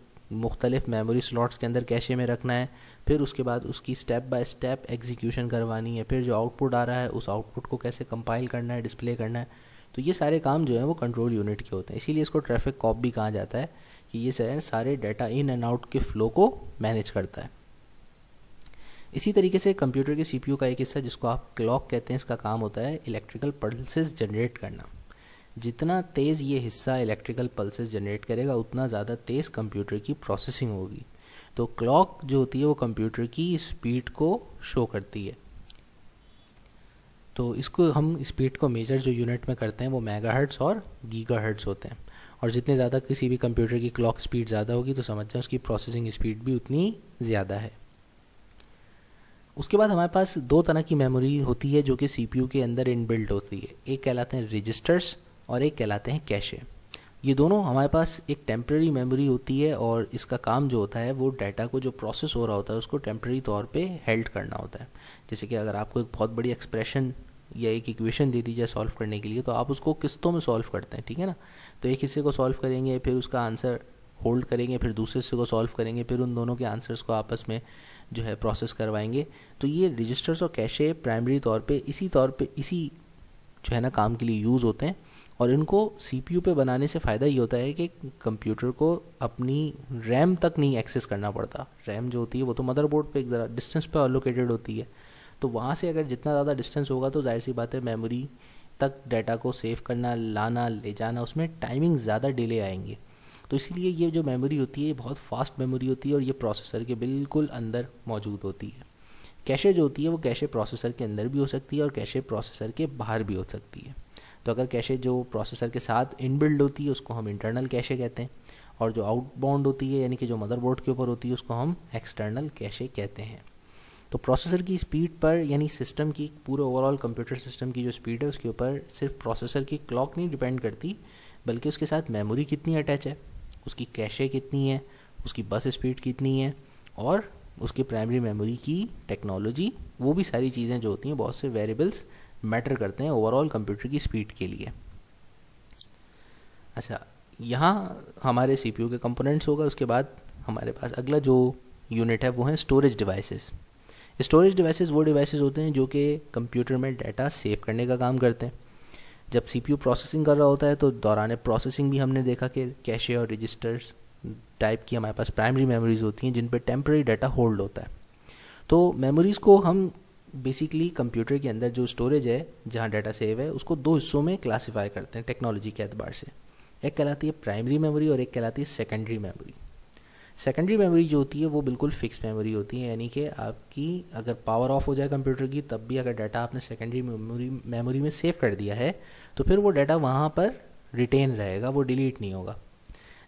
मुख्तलिफ मेमोरी स्लॉट्स के अंदर कैशे में रखना है फिर उसके बाद उसकी स्टेप बाय स्टेप एग्जीक्यूशन करवानी है फिर जो आउटपुट आ रहा है उस आउटपुट को कैसे कंपाइल करना है डिस्प्ले करना है तो ये सारे काम जो है वो कंट्रोल यूनिट के होते हैं इसीलिए इसको ट्रैफिक कॉप भी कहा जाता है कि ये सारे डाटा इन एंड आउट के फ़्लो को मैनेज करता है इसी तरीके से कंप्यूटर के सीपीयू का एक हिस्सा जिसको आप क्लॉक कहते हैं इसका काम होता है इलेक्ट्रिकल पल्सेस जनरेट करना जितना तेज़ ये हिस्सा इलेक्ट्रिकल पल्सेस जनरेट करेगा उतना ज़्यादा तेज़ कंप्यूटर की प्रोसेसिंग होगी तो क्लॉक जो होती है वो कंप्यूटर की स्पीड को शो करती है तो इसको हम स्पीड को मेजर जो यूनिट में करते हैं वो मेगाहर्ट्ज़ और गीगाहर्ट्ज़ होते हैं और जितने ज़्यादा किसी भी कंप्यूटर की क्लॉक स्पीड ज़्यादा होगी तो समझ जाए उसकी प्रोसेसिंग स्पीड भी उतनी ज़्यादा है उसके बाद हमारे पास दो तरह की मेमोरी होती है जो कि सी के अंदर इनबिल्ट होती है एक कहलाते हैं रजिस्टर्स और एक कहलाते हैं कैशे ये दोनों हमारे पास एक टेम्प्रेरी मेमोरी होती है और इसका काम जो होता है वो डाटा को जो प्रोसेस हो रहा होता है उसको टेम्प्रेरी तौर पे हेल्ड करना होता है जैसे कि अगर आपको एक बहुत बड़ी एक्सप्रेशन या एक इक्वेशन दे दी जाए सॉल्व करने के लिए तो आप उसको किस्तों में सॉल्व करते हैं ठीक है ना तो एक हिस्से को सॉल्व करेंगे फिर उसका आंसर होल्ड करेंगे फिर दूसरे हिस्से को सॉल्व करेंगे फिर उन दोनों के आंसर्स को आपस में जो है प्रोसेस करवाएंगे तो ये रजिस्टर्स और कैशे प्राइमरी तौर पे इसी तौर पे इसी जो है ना काम के लिए यूज़ होते हैं और इनको सी पी यू पे बनाने से फ़ायदा ये होता है कि कंप्यूटर को अपनी रैम तक नहीं एक्सेस करना पड़ता रैम जो होती है वो तो मदरबोर्ड पे एक ज़रा डिस्टेंस पे अलोकेटेड होती है तो वहाँ से अगर जितना ज़्यादा डिस्टेंस होगा तो जाहिर सी बात है मेमोरी तक डाटा को सेव करना लाना ले जाना उसमें टाइमिंग ज़्यादा डिले आएंगे तो इसीलिए ये जो मेमोरी होती है ये बहुत फास्ट मेमोरी होती है और ये प्रोसेसर के बिल्कुल अंदर मौजूद होती है कैशे जो होती है वो कैशे प्रोसेसर के अंदर भी हो सकती है और कैशे प्रोसेसर के बाहर भी हो सकती है तो अगर कैशे जो प्रोसेसर के साथ इनबिल्ड होती है उसको हम इंटरनल कैशे कहते हैं और जो आउटबाउंड होती है यानी कि जो मदरबोर्ड के ऊपर होती है उसको हम एक्सटर्नल कैशे कहते हैं तो प्रोसेसर की स्पीड पर यानी सिस्टम की पूरे ओवरऑल कंप्यूटर सिस्टम की जो स्पीड है उसके ऊपर सिर्फ प्रोसेसर की क्लॉक नहीं डिपेंड करती बल्कि उसके साथ मेमोरी कितनी अटैच है उसकी कैशे कितनी है उसकी बस स्पीड कितनी है और उसकी प्राइमरी मेमोरी की टेक्नोलॉजी वो भी सारी चीज़ें जो होती हैं बहुत से वेरिएबल्स मैटर करते हैं ओवरऑल कंप्यूटर की स्पीड के लिए अच्छा यहाँ हमारे सी के कंपोनेंट्स होगा उसके बाद हमारे पास अगला जो यूनिट है वो है स्टोरेज डिवाइसेस स्टोरेज डिवाइसेस वो डिवाइसेस होते हैं जो कि कंप्यूटर में डाटा सेव करने का काम करते हैं जब सी प्रोसेसिंग कर रहा होता है तो दौरान प्रोसेसिंग भी हमने देखा कि कैशे और रजिस्टर्स टाइप की हमारे पास प्राइमरी मेमोरीज़ होती हैं जिन पर टेम्प्रेरी डाटा होल्ड होता है तो मेमोरीज़ को हम बेसिकली कंप्यूटर के अंदर जो स्टोरेज है जहाँ डाटा सेव है उसको दो हिस्सों में क्लासीफाई करते हैं टेक्नोलॉजी के अतबार से एक कहलाती है प्राइमरी मेमोरी और एक कहलाती है सेकेंडरी मेमोरी सेकेंडरी मेमोरी जो होती है वो बिल्कुल फिक्स मेमोरी होती है यानी कि आपकी अगर पावर ऑफ हो जाए कंप्यूटर की तब भी अगर डाटा आपने सेकेंडरी मेमोरी मेमोरी में सेव कर दिया है तो फिर वो डाटा वहाँ पर रिटेन रहेगा वो डिलीट नहीं होगा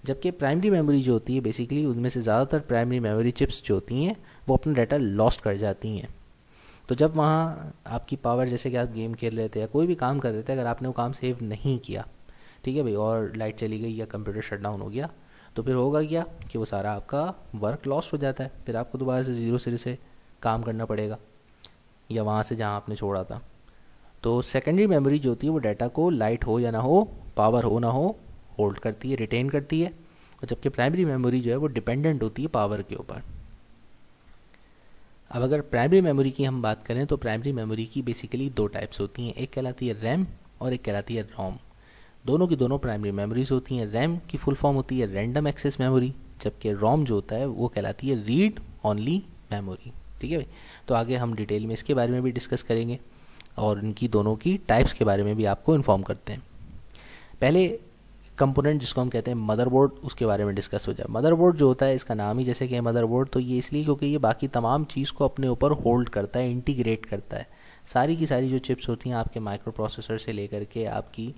जबकि प्राइमरी मेमोरी जो होती है बेसिकली उनमें से ज़्यादातर प्राइमरी मेमोरी चिप्स जो होती हैं वो अपना डाटा लॉस्ट कर जाती हैं तो जब वहाँ आपकी पावर जैसे कि आप गेम खेल रहे थे या कोई भी काम कर रहे थे अगर आपने वो काम सेव नहीं किया ठीक है भाई और लाइट चली गई या कंप्यूटर शट डाउन हो गया तो फिर होगा क्या कि वो सारा आपका वर्क लॉस्ट हो जाता है फिर आपको दोबारा से ज़ीरो सिरे से काम करना पड़ेगा या वहाँ से जहाँ आपने छोड़ा था तो सेकेंडरी मेमोरी जो होती है वो डाटा को लाइट हो या ना हो पावर हो ना हो होल्ड करती है रिटेन करती है और जबकि प्राइमरी मेमोरी जो है वो डिपेंडेंट होती है पावर के ऊपर अब अगर प्राइमरी मेमोरी की हम बात करें तो प्राइमरी मेमोरी की बेसिकली दो टाइप्स होती हैं एक कहलाती है रैम और एक कहलाती है रोम दोनों की दोनों प्राइमरी मेमोरीज होती हैं रैम की फुल फॉर्म होती है रैंडम एक्सेस मेमोरी जबकि रोम जो होता है वो कहलाती है रीड ऑनली मेमोरी ठीक है भाई तो आगे हम डिटेल में इसके बारे में भी डिस्कस करेंगे और इनकी दोनों की टाइप्स के बारे में भी आपको इन्फॉर्म करते हैं पहले कंपोनेंट जिसको हम कहते हैं मदरबोर्ड उसके बारे में डिस्कस हो जाए मदरबोर्ड जो होता है इसका नाम ही जैसे कि है मदरबोर्ड तो ये इसलिए क्योंकि ये बाकी तमाम चीज़ को अपने ऊपर होल्ड करता है इंटीग्रेट करता है सारी की सारी जो चिप्स होती हैं आपके माइक्रो प्रोसेसर से लेकर के आपकी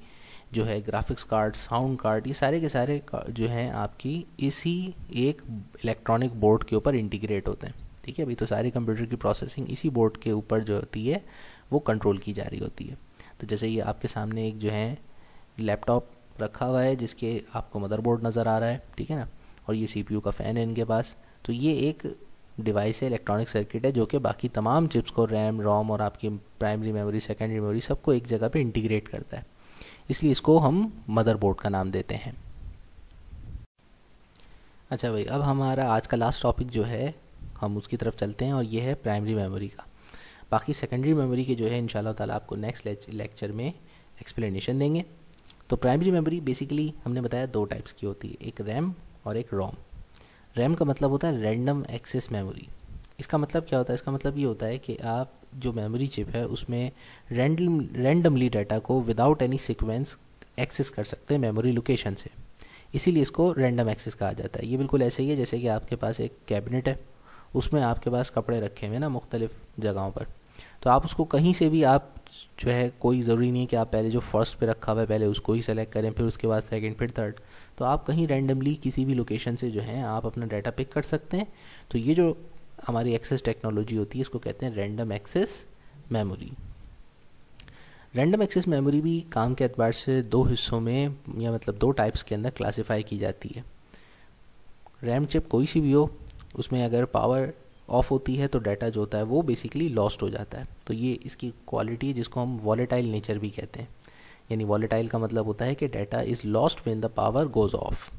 जो है ग्राफिक्स कार्ड साउंड कार्ड ये सारे के सारे जो हैं आपकी इसी एक इलेक्ट्रॉनिक बोर्ड के ऊपर इंटीग्रेट होते हैं ठीक है अभी तो सारी कंप्यूटर की प्रोसेसिंग इसी बोर्ड के ऊपर जो होती है वो कंट्रोल की जा रही होती है तो जैसे ये आपके सामने एक जो है लैपटॉप रखा हुआ है जिसके आपको मदरबोर्ड नज़र आ रहा है ठीक है ना और ये सीपीयू का फ़ैन है इनके पास तो ये एक डिवाइस है इलेक्ट्रॉनिक सर्किट है जो कि बाकी तमाम चिप्स को रैम रोम और आपकी प्राइमरी मेमोरी सेकेंडरी मेमोरी सबको एक जगह पे इंटीग्रेट करता है इसलिए इसको हम मदरबोर्ड का नाम देते हैं अच्छा भाई अब हमारा आज का लास्ट टॉपिक जो है हम उसकी तरफ चलते हैं और ये है प्राइमरी मेमोरी का बाकी सेकेंडरी मेमोरी के जो है इन ताला आपको नेक्स्ट लेक्चर में एक्सप्लेनेशन देंगे तो प्राइमरी मेमोरी बेसिकली हमने बताया दो टाइप्स की होती है एक रैम और एक रोम रैम का मतलब होता है रैंडम एक्सेस मेमोरी इसका मतलब क्या होता है इसका मतलब ये होता है कि आप जो मेमोरी चिप है उसमें रैंडम रैंडमली डाटा को विदाउट एनी सीक्वेंस एक्सेस कर सकते हैं मेमोरी लोकेशन से इसीलिए इसको रैंडम एक्सेस कहा जाता है ये बिल्कुल ऐसे ही है जैसे कि आपके पास एक कैबिनेट है उसमें आपके पास कपड़े रखे हुए हैं ना मुख्तलिफ जगहों पर तो आप उसको कहीं से भी आप जो है कोई ज़रूरी नहीं है कि आप पहले जो फर्स्ट पे रखा हुआ है पहले उसको ही सेलेक्ट करें फिर उसके बाद सेकंड फिर थर्ड तो आप कहीं रैंडमली किसी भी लोकेशन से जो है आप अपना डाटा पिक कर सकते हैं तो ये जो हमारी एक्सेस टेक्नोलॉजी होती है इसको कहते हैं random access memory random access memory भी काम के एतबार से दो हिस्सों में या मतलब दो टाइप्स के अंदर क्लासिफाई की जाती है रैम चिप कोई सी भी हो उसमें अगर पावर ऑफ होती है तो डाटा जो होता है वो बेसिकली लॉस्ट हो जाता है तो ये इसकी क्वालिटी है जिसको हम वॉलेटाइल नेचर भी कहते हैं यानी वॉलेटाइल का मतलब होता है कि data is lost when the power goes off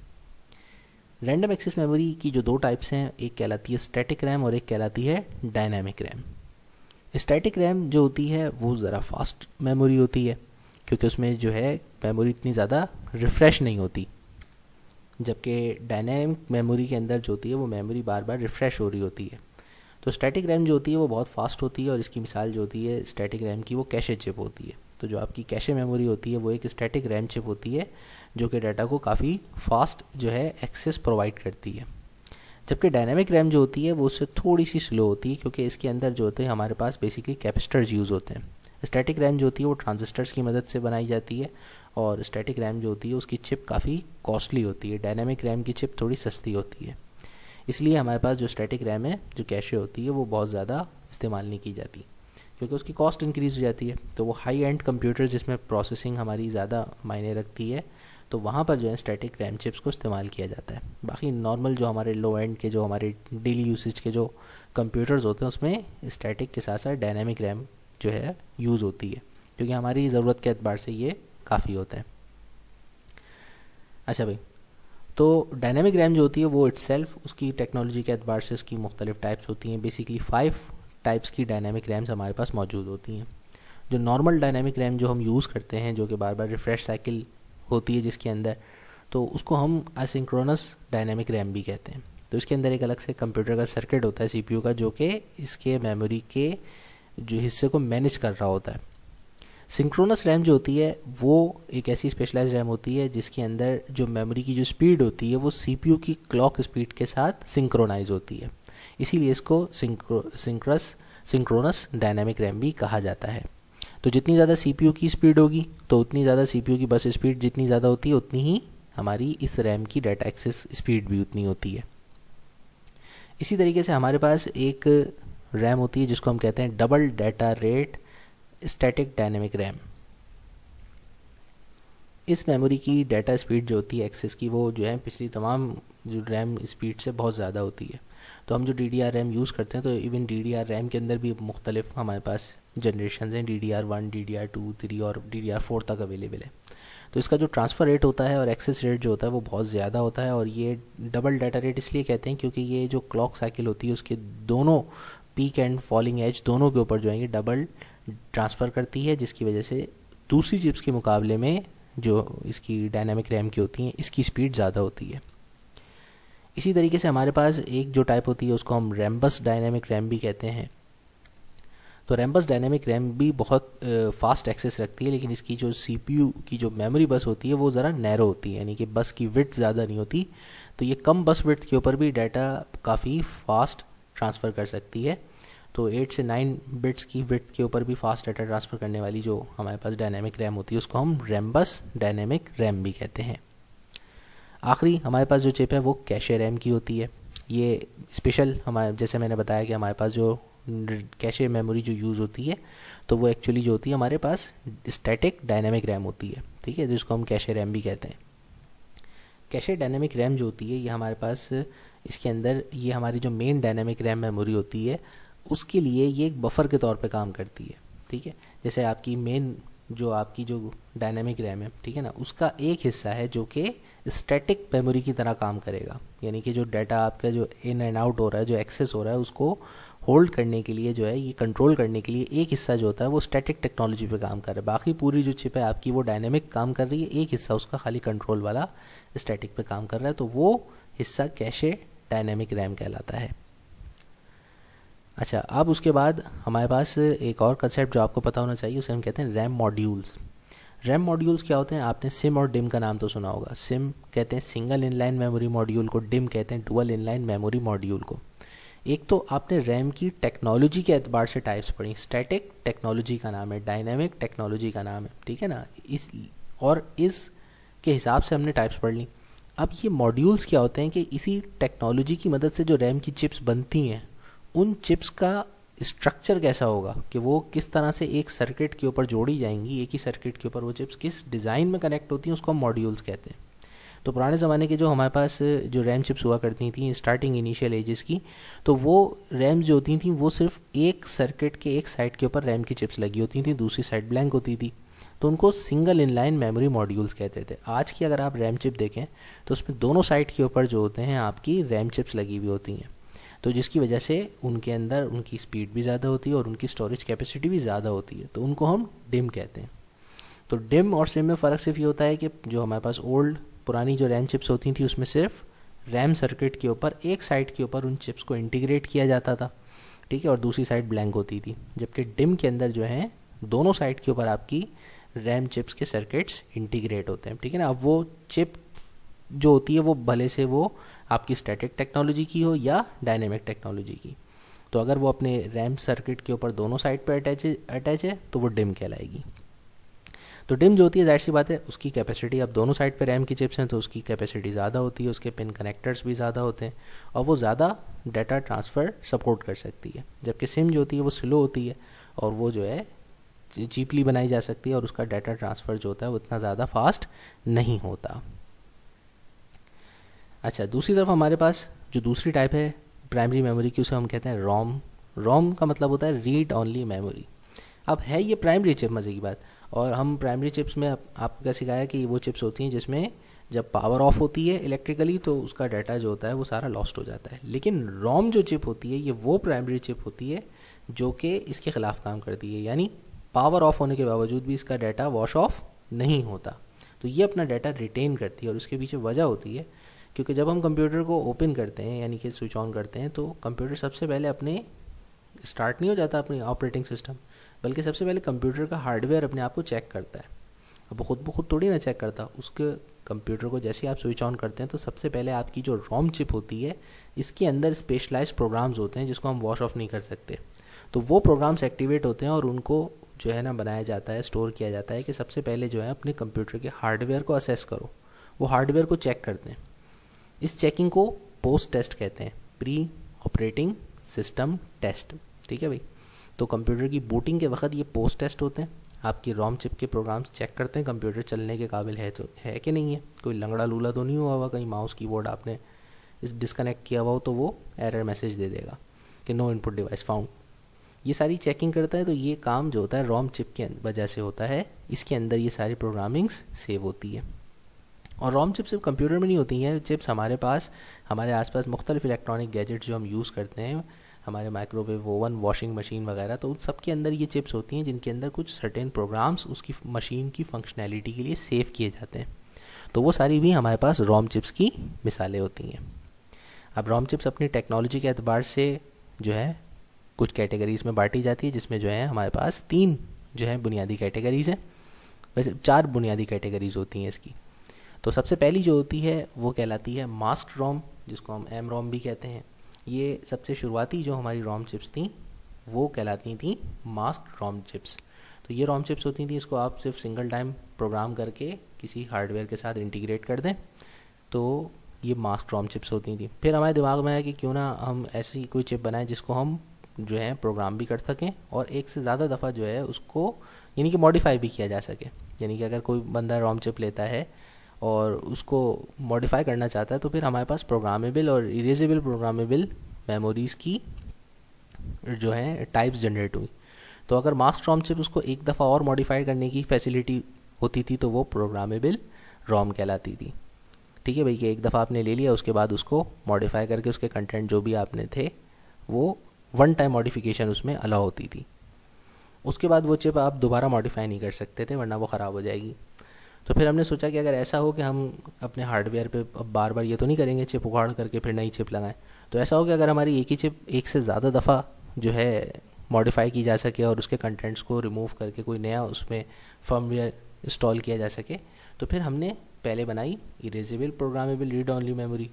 random access memory की जो दो टाइप्स हैं एक कहलाती है स्टैटिक रैम और एक कहलाती है डायनामिक रैम स्टैटिक रैम जो होती है वो ज़रा फास्ट मेमोरी होती है क्योंकि उसमें जो है मेमोरी इतनी ज़्यादा रिफ़्रेश नहीं होती जबकि डायनामिक मेमोरी के अंदर जो होती है वो मेमोरी बार बार रिफ़्रेश हो रही होती है तो स्टैटिक रैम जो होती है वो बहुत फास्ट होती है और इसकी मिसाल जो होती है स्टैटिक रैम की वो कैशे चिप होती है तो जो आपकी कैशे मेमोरी होती है वो एक स्टैटिक रैम चिप होती है जो कि डाटा को काफ़ी फास्ट जो है एक्सेस प्रोवाइड करती है जबकि डायनामिक रैम जो होती है वो उससे थोड़ी सी स्लो होती है क्योंकि इसके अंदर जो होते हैं हमारे पास बेसिकली कैपेसिटर्स यूज़ होते हैं स्टैटिक रैम जो होती है वो ट्रांजिस्टर्स की मदद से बनाई जाती है और स्टैटिक रैम जो होती है उसकी चिप काफ़ी कॉस्टली होती है डायनेमिक रैम की चिप थोड़ी सस्ती होती है इसलिए हमारे पास जो स्टैटिक रैम है जो कैशे होती है वो बहुत ज़्यादा इस्तेमाल नहीं की जाती क्योंकि उसकी कॉस्ट इंक्रीज़ हो जाती है तो वो हाई एंड कंप्यूटर जिसमें प्रोसेसिंग हमारी ज़्यादा मायने रखती है तो वहाँ पर जो है स्टैटिक रैम चिप्स को इस्तेमाल किया जाता है बाकी नॉर्मल जो हमारे लो एंड के जो हमारे डेली यूसेज के जो कंप्यूटर्स होते हैं उसमें स्टैटिक के साथ साथ डायनेमिक रैम जो है यूज़ होती है क्योंकि हमारी ज़रूरत के अतबार से ये काफ़ी होता है अच्छा भाई तो डायनेमिक रैम जो होती है वो इट्सल्फ उसकी टेक्नोलॉजी के अतबार से उसकी मुख्तलिफ टाइप्स होती हैं बेसिकली फ़ाइव टाइप्स की डायनेमिक रैम्स हमारे पास मौजूद होती हैं जो नॉर्मल डायनेमिक रैम जो हम यूज़ करते हैं जो कि बार बार रिफ़्रेश साइकिल होती है जिसके अंदर तो उसको हम असिंक्रोनस डायनेमिक रैम भी कहते हैं तो इसके अंदर एक अलग से कंप्यूटर का सर्किट होता है सीपीयू का जो कि इसके मेमोरी के जो हिस्से को मैनेज कर रहा होता है सिंक्रोनस रैम जो होती है वो एक ऐसी स्पेशलाइज रैम होती है जिसके अंदर जो मेमोरी की जो स्पीड होती है वो सीपीयू की क्लॉक स्पीड के साथ सिंक्रोनाइज होती है इसीलिए इसको synchro synchronous synchronous dynamic RAM भी कहा जाता है तो जितनी ज़्यादा सी की स्पीड होगी तो उतनी ज़्यादा सी की बस स्पीड जितनी ज़्यादा होती है उतनी ही हमारी इस रैम की डाटा एक्सेस स्पीड भी उतनी होती है इसी तरीके से हमारे पास एक रैम होती है जिसको हम कहते हैं double data rate static dynamic RAM इस मेमोरी की डाटा स्पीड जो होती है एक्सेस की वो जो है पिछली तमाम जो रैम स्पीड से बहुत ज़्यादा होती है तो हम जो D D R RAM use करते हैं तो even D D R RAM के अंदर भी मुख्तलिफ हमारे पास जनरेशन हैं D D R one D D R two three और डी डी आर फोर तक अवेलेबल है तो इसका जो ट्रांसफ़र रेट होता है और एक्सेस रेट जो होता है वो बहुत ज़्यादा होता है और ये डबल डाटा रेट इसलिए कहते हैं क्योंकि ये जो क्लॉक साइकिल होती है उसके दोनों पीक एंड फॉलिंग एज दोनों के ऊपर जो है ये डबल ट्रांसफ़र करती है जिसकी वजह से दूसरी चिप्स के मुकाबले में जो इसकी डायनामिक रैम की होती हैं इसकी स्पीड ज़्यादा होती है इसी तरीके से हमारे पास एक जो टाइप होती है उसको हम रैम्बस डायनेमिक रैम भी कहते हैं तो रैम्बस डायनेमिक रैम भी बहुत फास्ट एक्सेस रखती है लेकिन इसकी जो सीपीयू की जो मेमोरी बस होती है वो ज़रा नैरो होती है यानी कि बस की विथ ज़्यादा नहीं होती तो ये कम बस विथ के ऊपर भी डाटा काफ़ी फास्ट ट्रांसफ़र कर सकती है तो एट से नाइन बिट्स की विथ के ऊपर भी फास्ट डाटा ट्रांसफ़र करने वाली जो हमारे पास डायनेमिक रैम होती है उसको हम रैम्बस डायनेमिक रैम भी कहते हैं आखिरी हमारे पास जो चिप है वो कैशे रैम की होती है ये स्पेशल हमारे जैसे मैंने बताया कि हमारे पास जो कैशे मेमोरी जो यूज़ होती है तो वो एक्चुअली जो होती है हमारे पास स्टैटिक डायनेमिक रैम होती है ठीक है जिसको हम कैशे रैम भी कहते हैं कैशे डायनेमिक रैम जो होती है ये हमारे पास इसके अंदर ये हमारी जो मेन डायनेमिक रैम मेमोरी होती है उसके लिए ये एक बफर के तौर पे काम करती है ठीक है जैसे आपकी मेन जो आपकी जो डायनेमिक रैम है ठीक है ना उसका एक हिस्सा है जो कि स्टैटिक मेमोरी की तरह काम करेगा यानी कि जो डाटा आपका जो इन एंड आउट हो रहा है जो एक्सेस हो रहा है उसको होल्ड करने के लिए जो है ये कंट्रोल करने के लिए एक हिस्सा जो होता है वो स्टैटिक टेक्नोलॉजी पे काम कर रहा है बाकी पूरी जो चिप है आपकी वो डायनेमिक काम कर रही है एक हिस्सा उसका खाली कंट्रोल वाला स्टैटिक पे काम कर रहा है तो वो हिस्सा कैशे डायनेमिक रैम कहलाता है अच्छा अब उसके बाद हमारे पास एक और कंसेप्ट जो आपको पता होना चाहिए उसे हम कहते हैं रैम मॉड्यूल्स रैम मॉड्यूल्स क्या होते हैं आपने सिम और डिम का नाम तो सुना होगा सिम कहते हैं सिंगल इनलाइन मेमोरी मॉड्यूल को डिम कहते हैं डुअल इनलाइन मेमोरी मॉड्यूल को एक तो आपने रैम की टेक्नोलॉजी के एतबार से टाइप्स पढ़ी स्टैटिक टेक्नोलॉजी का नाम है डायनेमिक टेक्नोलॉजी का नाम है ठीक है ना इस और इस के हिसाब से हमने टाइप्स पढ़ ली अब ये मॉड्यूल्स क्या होते हैं कि इसी टेक्नोलॉजी की मदद से जो रैम की चिप्स बनती हैं उन चिप्स का स्ट्रक्चर कैसा होगा कि वो किस तरह से एक सर्किट के ऊपर जोड़ी जाएंगी एक ही सर्किट के ऊपर वो चिप्स किस डिज़ाइन में कनेक्ट होती हैं उसको हम मॉड्यूल्स कहते हैं तो पुराने ज़माने के जो हमारे पास जो रैम चिप्स हुआ करती थी स्टार्टिंग इनिशियल एजेस की तो वो रैम्स जो होती थी वो सिर्फ एक सर्किट के एक साइड के ऊपर रैम की चिप्स लगी होती थी दूसरी साइड ब्लैंक होती थी तो उनको सिंगल इनलाइन मेमोरी मॉड्यूल्स कहते थे आज की अगर आप रैम चिप देखें तो उसमें दोनों साइड के ऊपर जो होते हैं आपकी रैम चिप्स लगी हुई होती हैं तो जिसकी वजह से उनके अंदर उनकी स्पीड भी ज़्यादा होती है और उनकी स्टोरेज कैपेसिटी भी ज़्यादा होती है तो उनको हम डिम कहते हैं तो डिम और सिम में फ़र्क सिर्फ ये होता है कि जो हमारे पास ओल्ड पुरानी जो रैम चिप्स होती थी उसमें सिर्फ रैम सर्किट के ऊपर एक साइड के ऊपर उन चिप्स को इंटीग्रेट किया जाता था ठीक है और दूसरी साइड ब्लैंक होती थी जबकि डिम के अंदर जो है दोनों साइड के ऊपर आपकी रैम चिप्स के सर्किट्स इंटीग्रेट होते हैं ठीक है ना अब वो चिप जो होती है वो भले से वो आपकी स्टैटिक टेक्नोलॉजी की हो या डायनेमिक टेक्नोलॉजी की तो अगर वो अपने रैम सर्किट के ऊपर दोनों साइड पर अटैच अटैच है तो वो डिम कहलाएगी तो डिम जो होती है जाहिर सी बात है उसकी कैपेसिटी अब दोनों साइड पर रैम की चिप्स हैं तो उसकी कैपेसिटी ज़्यादा होती है उसके पिन कनेक्टर्स भी ज़्यादा होते हैं और वो ज़्यादा डाटा ट्रांसफ़र सपोर्ट कर सकती है जबकि सिम जो होती है वो स्लो होती है और वो जो है चीपली बनाई जा सकती है और उसका डाटा ट्रांसफ़र जो होता है वो इतना ज़्यादा फास्ट नहीं होता अच्छा दूसरी तरफ हमारे पास जो दूसरी टाइप है प्राइमरी मेमोरी की उसे हम कहते हैं रोम रोम का मतलब होता है रीड ऑनली मेमोरी अब है ये प्राइमरी चिप मज़े की बात और हम प्राइमरी चिप्स में आप, आपको क्या सिखाया कि वो चिप्स होती हैं जिसमें जब पावर ऑफ होती है इलेक्ट्रिकली तो उसका डाटा जो होता है वो सारा लॉस्ट हो जाता है लेकिन रोम जो चिप होती है ये वो प्राइमरी चिप होती है जो कि इसके ख़िलाफ़ काम करती है यानी पावर ऑफ होने के बावजूद भी इसका डाटा वॉश ऑफ नहीं होता तो ये अपना डाटा रिटेन करती है और उसके पीछे वजह होती है क्योंकि जब हम कंप्यूटर को ओपन करते हैं यानी कि स्विच ऑन करते हैं तो कंप्यूटर सबसे पहले अपने स्टार्ट नहीं हो जाता अपने ऑपरेटिंग सिस्टम बल्कि सबसे पहले कंप्यूटर का हार्डवेयर अपने आप को चेक करता है अब खुद ब खुद थोड़ी ना चेक करता उसके कंप्यूटर को जैसे आप स्विच ऑन करते हैं तो सबसे पहले आपकी जो रोम चिप होती है इसके अंदर स्पेशलाइज प्रोग्राम्स होते हैं जिसको हम वॉश ऑफ नहीं कर सकते तो वो प्रोग्राम्स एक्टिवेट होते हैं और उनको जो है ना बनाया जाता है स्टोर किया जाता है कि सबसे पहले जो है अपने कंप्यूटर के हार्डवेयर को असेस करो वो हार्डवेयर को चेक करते हैं इस चेकिंग को पोस्ट टेस्ट कहते हैं प्री ऑपरेटिंग सिस्टम टेस्ट ठीक है भाई तो कंप्यूटर की बूटिंग के वक्त ये पोस्ट टेस्ट होते हैं आपकी रोम चिप के प्रोग्राम्स चेक करते हैं कंप्यूटर चलने के काबिल है तो है कि नहीं है कोई लंगड़ा लूला तो नहीं हुआ हुआ कहीं माउस कीबोर्ड आपने इस डिस्कनेक्ट किया हुआ हो तो वो एरर मैसेज दे देगा कि नो इनपुट डिवाइस फाउंड ये सारी चेकिंग करता है तो ये काम जो होता है रोम चिप के वजह से होता है इसके अंदर ये सारी प्रोग्रामिंग्स सेव होती है और रोम चिप सिर्फ कंप्यूटर में नहीं होती हैं चिप्स हमारे पास हमारे आसपास मुख्तलिफ इलेक्ट्रॉनिक गैजेट्स जो हम यूज़ करते हैं हमारे माइक्रोवेव ओवन वॉशिंग मशीन वगैरह तो उन सब के अंदर ये चिप्स होती हैं जिनके अंदर कुछ सर्टेन प्रोग्राम्स उसकी मशीन की फंक्शनैलिटी के लिए सेव किए जाते हैं तो वो सारी भी हमारे पास रोम चिप्स की मिसालें होती हैं अब रोम चिप्स अपनी टेक्नोलॉजी के अतबार से जो है कुछ कैटेगरीज में बांटी जाती है जिसमें जो है हमारे पास तीन जो है बुनियादी कैटेगरीज हैं वैसे चार बुनियादी कैटेगरीज होती हैं इसकी तो सबसे पहली जो होती है वो कहलाती है मास्क रोम जिसको हम एम रोम भी कहते हैं ये सबसे शुरुआती जो हमारी रोम चिप्स थी वो कहलाती थी मास्क रोम चिप्स तो ये रोम चिप्स होती थी इसको आप सिर्फ सिंगल टाइम प्रोग्राम करके किसी हार्डवेयर के साथ इंटीग्रेट कर दें तो ये मास्क रोम चिप्स होती थी फिर हमारे दिमाग में आया कि क्यों ना हम ऐसी कोई चिप बनाएं जिसको हम जो है प्रोग्राम भी कर सकें और एक से ज़्यादा दफ़ा जो है उसको यानी कि मॉडिफाई भी किया जा सके यानी कि अगर कोई बंदा रोम चिप लेता है और उसको मॉडिफाई करना चाहता है तो फिर हमारे पास प्रोग्रामेबल और इरेजेबल प्रोग्रामेबल मेमोरीज़ की जो है टाइप्स जनरेट हुई तो अगर मास्क रॉम चिप उसको एक दफ़ा और मॉडिफाई करने की फैसिलिटी होती थी तो वो प्रोग्रामेबल रॉम कहलाती थी ठीक है भैया एक दफ़ा आपने ले लिया उसके बाद उसको मॉडिफाई करके उसके कंटेंट जो भी आपने थे वो वन टाइम मॉडिफिकेशन उसमें अलाउ होती थी उसके बाद वो चिप आप दोबारा मॉडिफाई नहीं कर सकते थे वरना वो ख़राब हो जाएगी तो फिर हमने सोचा कि अगर ऐसा हो कि हम अपने हार्डवेयर पे अब बार बार ये तो नहीं करेंगे चिप उखाड़ करके फिर नई चिप लगाएं तो ऐसा हो कि अगर हमारी एक ही चिप एक से ज़्यादा दफ़ा जो है मॉडिफाई की जा सके और उसके कंटेंट्स को रिमूव करके कोई नया उसमें फर्मवेयर इंस्टॉल किया जा सके तो फिर हमने पहले बनाई erasable programmable read only memory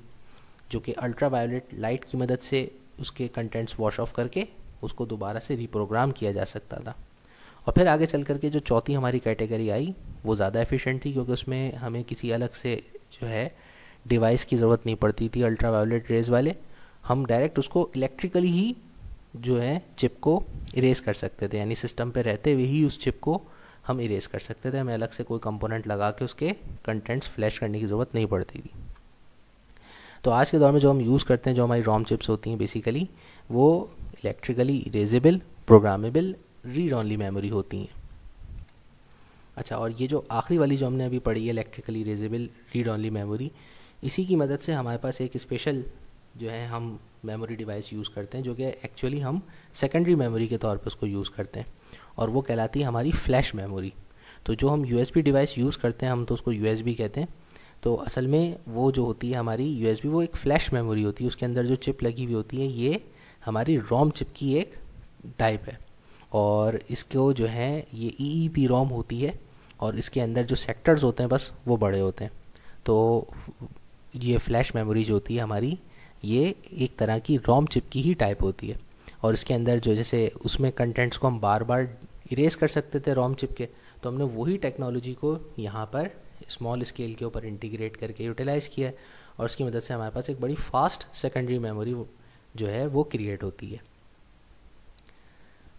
जो कि अल्ट्रा वायोलेट लाइट की मदद से उसके कंटेंट्स वॉश ऑफ करके उसको दोबारा से रिप्रोग्राम किया जा सकता था और फिर आगे चल करके जो चौथी हमारी कैटेगरी आई वो ज़्यादा एफिशिएंट थी क्योंकि उसमें हमें किसी अलग से जो है डिवाइस की ज़रूरत नहीं पड़ती थी अल्ट्रा वायोलेट रेज वाले हम डायरेक्ट उसको इलेक्ट्रिकली ही जो है चिप को इरेज कर सकते थे यानी सिस्टम पर रहते हुए ही उस चिप को हम इरेज कर सकते थे हमें अलग से कोई कंपोनेंट लगा के उसके कंटेंट्स फ्लैश करने की ज़रूरत नहीं पड़ती थी तो आज के दौर में जो हम यूज़ करते हैं जो हमारी रॉम चिप्स होती हैं बेसिकली वो electrically erasable programmable read only memory होती हैं अच्छा और ये जो आखिरी वाली जो हमने अभी पढ़ी है electrically erasable read only memory इसी की मदद से हमारे पास एक स्पेशल जो है हम मेमोरी डिवाइस यूज़ करते हैं जो कि एक्चुअली हम सेकेंडरी मेमोरी के तौर पर उसको यूज़ करते हैं और वो कहलाती है हमारी फ्लैश मेमोरी तो जो हम यू डिवाइस यूज़ करते हैं हम तो उसको यू कहते हैं तो असल में वो जो होती है हमारी यू वो एक फ्लैश मेमोरी होती है उसके अंदर जो चिप लगी हुई होती है ये हमारी रोम चिप की एक टाइप है और इसको जो है ये ई ई पी रोम होती है और इसके अंदर जो सेक्टर्स होते हैं बस वो बड़े होते हैं तो ये फ्लैश मेमोरी जो होती है हमारी ये एक तरह की रोम चिप की ही टाइप होती है और इसके अंदर जो जैसे उसमें कंटेंट्स को हम बार बार इरेज कर सकते थे रोम चिप के तो हमने वही टेक्नोलॉजी को यहाँ पर स्मॉल स्केल के ऊपर इंटीग्रेट करके यूटिलाइज़ किया है और उसकी मदद से हमारे पास एक बड़ी फास्ट सेकेंडरी मेमोरी जो है वो क्रिएट होती है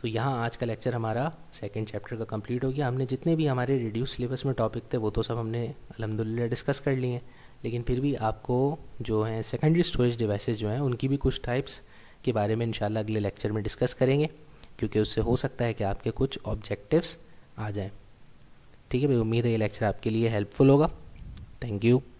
तो यहाँ आज का लेक्चर हमारा सेकेंड चैप्टर का कंप्लीट हो गया हमने जितने भी हमारे रिड्यूस सिलेबस में टॉपिक थे वो तो सब हमने अलहमदिल्ला डिस्कस कर लिए हैं लेकिन फिर भी आपको जो है सेकेंडरी स्टोरेज डिवाइसेज जो हैं उनकी भी कुछ टाइप्स के बारे में इंशाल्लाह अगले लेक्चर में डिस्कस करेंगे क्योंकि उससे हो सकता है कि आपके कुछ ऑब्जेक्टिव्स आ जाएँ ठीक है भाई उम्मीद है ये लेक्चर आपके लिए हेल्पफुल होगा थैंक यू